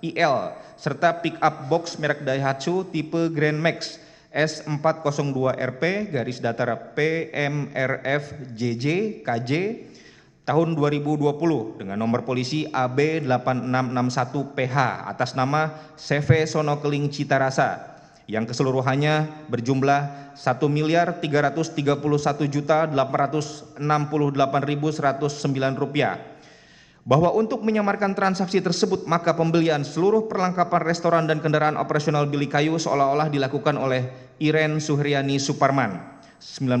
IL serta pick up box merek Daihatsu tipe Grand Max S402 RP garis datar PMRF JJ KJ tahun 2020 dengan nomor polisi AB8661PH atas nama CV Sonokeling Citarasa yang keseluruhannya berjumlah 1 miliar 331 juta 868.109 rupiah bahwa untuk menyamarkan transaksi tersebut maka pembelian seluruh perlengkapan restoran dan kendaraan operasional bili kayu seolah-olah dilakukan oleh Iren Suhriani Suparman 19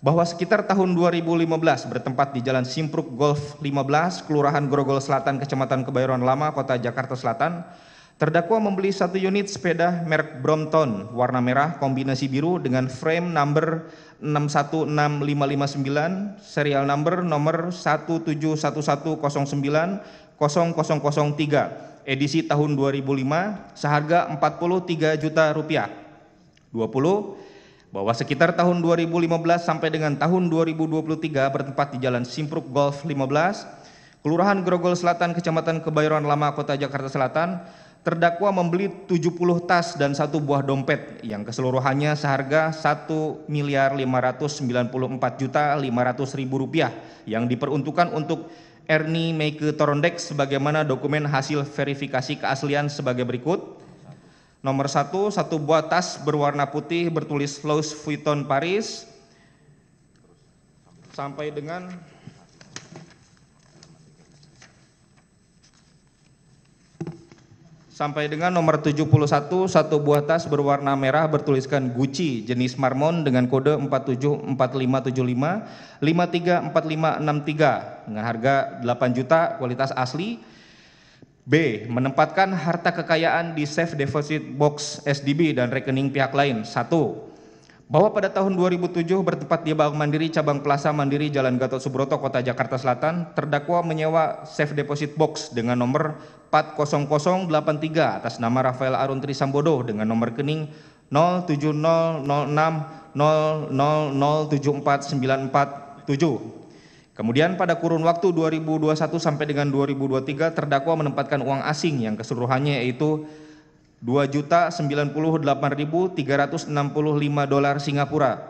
bahwa sekitar tahun 2015 bertempat di Jalan Simpruk Golf 15, Kelurahan Grogol Selatan, Kecamatan Kebayoran Lama, Kota Jakarta Selatan, terdakwa membeli satu unit sepeda merek Brompton warna merah kombinasi biru dengan frame number 616559, serial number nomor 1711090003 edisi tahun 2005, seharga 43 juta rupiah. 20 bahwa sekitar tahun 2015 sampai dengan tahun 2023 bertempat di Jalan Simpruk Golf 15, Kelurahan Grogol Selatan, Kecamatan Kebayoran Lama, Kota Jakarta Selatan, terdakwa membeli 70 tas dan satu buah dompet yang keseluruhannya seharga 1 miliar 594 juta 500 rupiah yang diperuntukkan untuk Ernie Meike Torondek sebagaimana dokumen hasil verifikasi keaslian sebagai berikut. Nomor satu, satu buah tas berwarna putih bertulis Louis Vuitton Paris sampai dengan sampai dengan nomor 71 satu buah tas berwarna merah bertuliskan Gucci jenis marmon dengan kode 474575 534563 dengan harga 8 juta kualitas asli B. Menempatkan harta kekayaan di safe deposit box SDB dan rekening pihak lain. Satu, Bahwa pada tahun 2007 bertempat di Bank Mandiri Cabang Plaza Mandiri Jalan Gatot Subroto Kota Jakarta Selatan, terdakwa menyewa safe deposit box dengan nomor 40083 atas nama Rafael Arun Trisambodo dengan nomor rekening 07006000074947 Kemudian pada kurun waktu 2021 sampai dengan 2023 terdakwa menempatkan uang asing yang keseluruhannya yaitu 2.098.365 dolar Singapura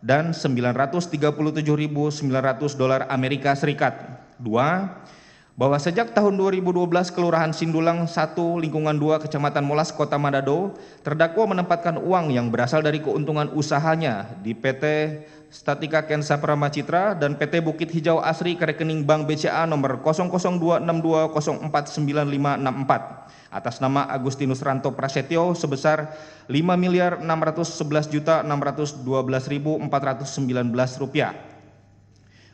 dan 937.900 dolar Amerika Serikat. dua Bahwa sejak tahun 2012 Kelurahan Sindulang 1 Lingkungan 2 Kecamatan Molas Kota Manado terdakwa menempatkan uang yang berasal dari keuntungan usahanya di PT Statika Kensa Pramacitra dan PT Bukit Hijau Asri ke rekening Bank BCA nomor 002620049564 atas nama Agustinus Ranto Prasetyo sebesar 5 miliar 611 juta 612.419 rupiah.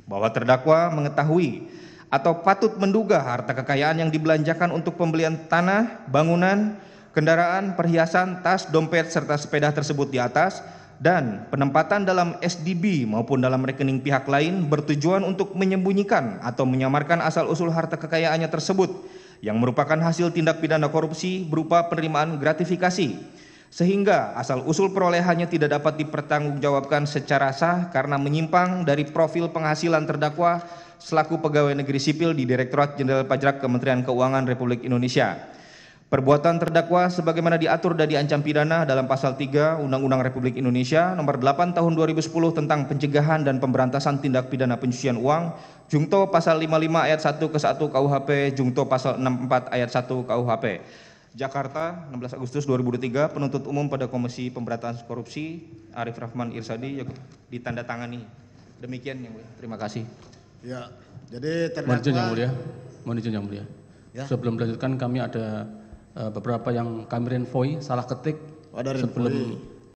Bahwa terdakwa mengetahui atau patut menduga harta kekayaan yang dibelanjakan untuk pembelian tanah, bangunan, kendaraan, perhiasan, tas, dompet, serta sepeda tersebut di atas – dan penempatan dalam SDB maupun dalam rekening pihak lain bertujuan untuk menyembunyikan atau menyamarkan asal-usul harta kekayaannya tersebut yang merupakan hasil tindak pidana korupsi berupa penerimaan gratifikasi sehingga asal-usul perolehannya tidak dapat dipertanggungjawabkan secara sah karena menyimpang dari profil penghasilan terdakwa selaku pegawai negeri sipil di Direktorat Jenderal Pajak Kementerian Keuangan Republik Indonesia. Perbuatan terdakwa sebagaimana diatur dan diancam pidana dalam pasal 3 Undang-Undang Republik Indonesia nomor 8 tahun 2010 tentang pencegahan dan pemberantasan tindak pidana pencucian uang, jungto pasal 55 ayat 1 ke 1 KUHP, jungto pasal 64 ayat 1 KUHP. Jakarta, 16 Agustus 2003, penuntut umum pada Komisi Pemberantasan Korupsi Arif Rahman Irsadi ditandatangani. Demikian yang mulia. Terima kasih. Ya, jadi terdakwa. Mohon izin yang mulia. Mohon izin yang mulia. Ya. Sebelum melanjutkan kami ada Eh, beberapa yang kami renvoi salah ketik oh, Ada sebelum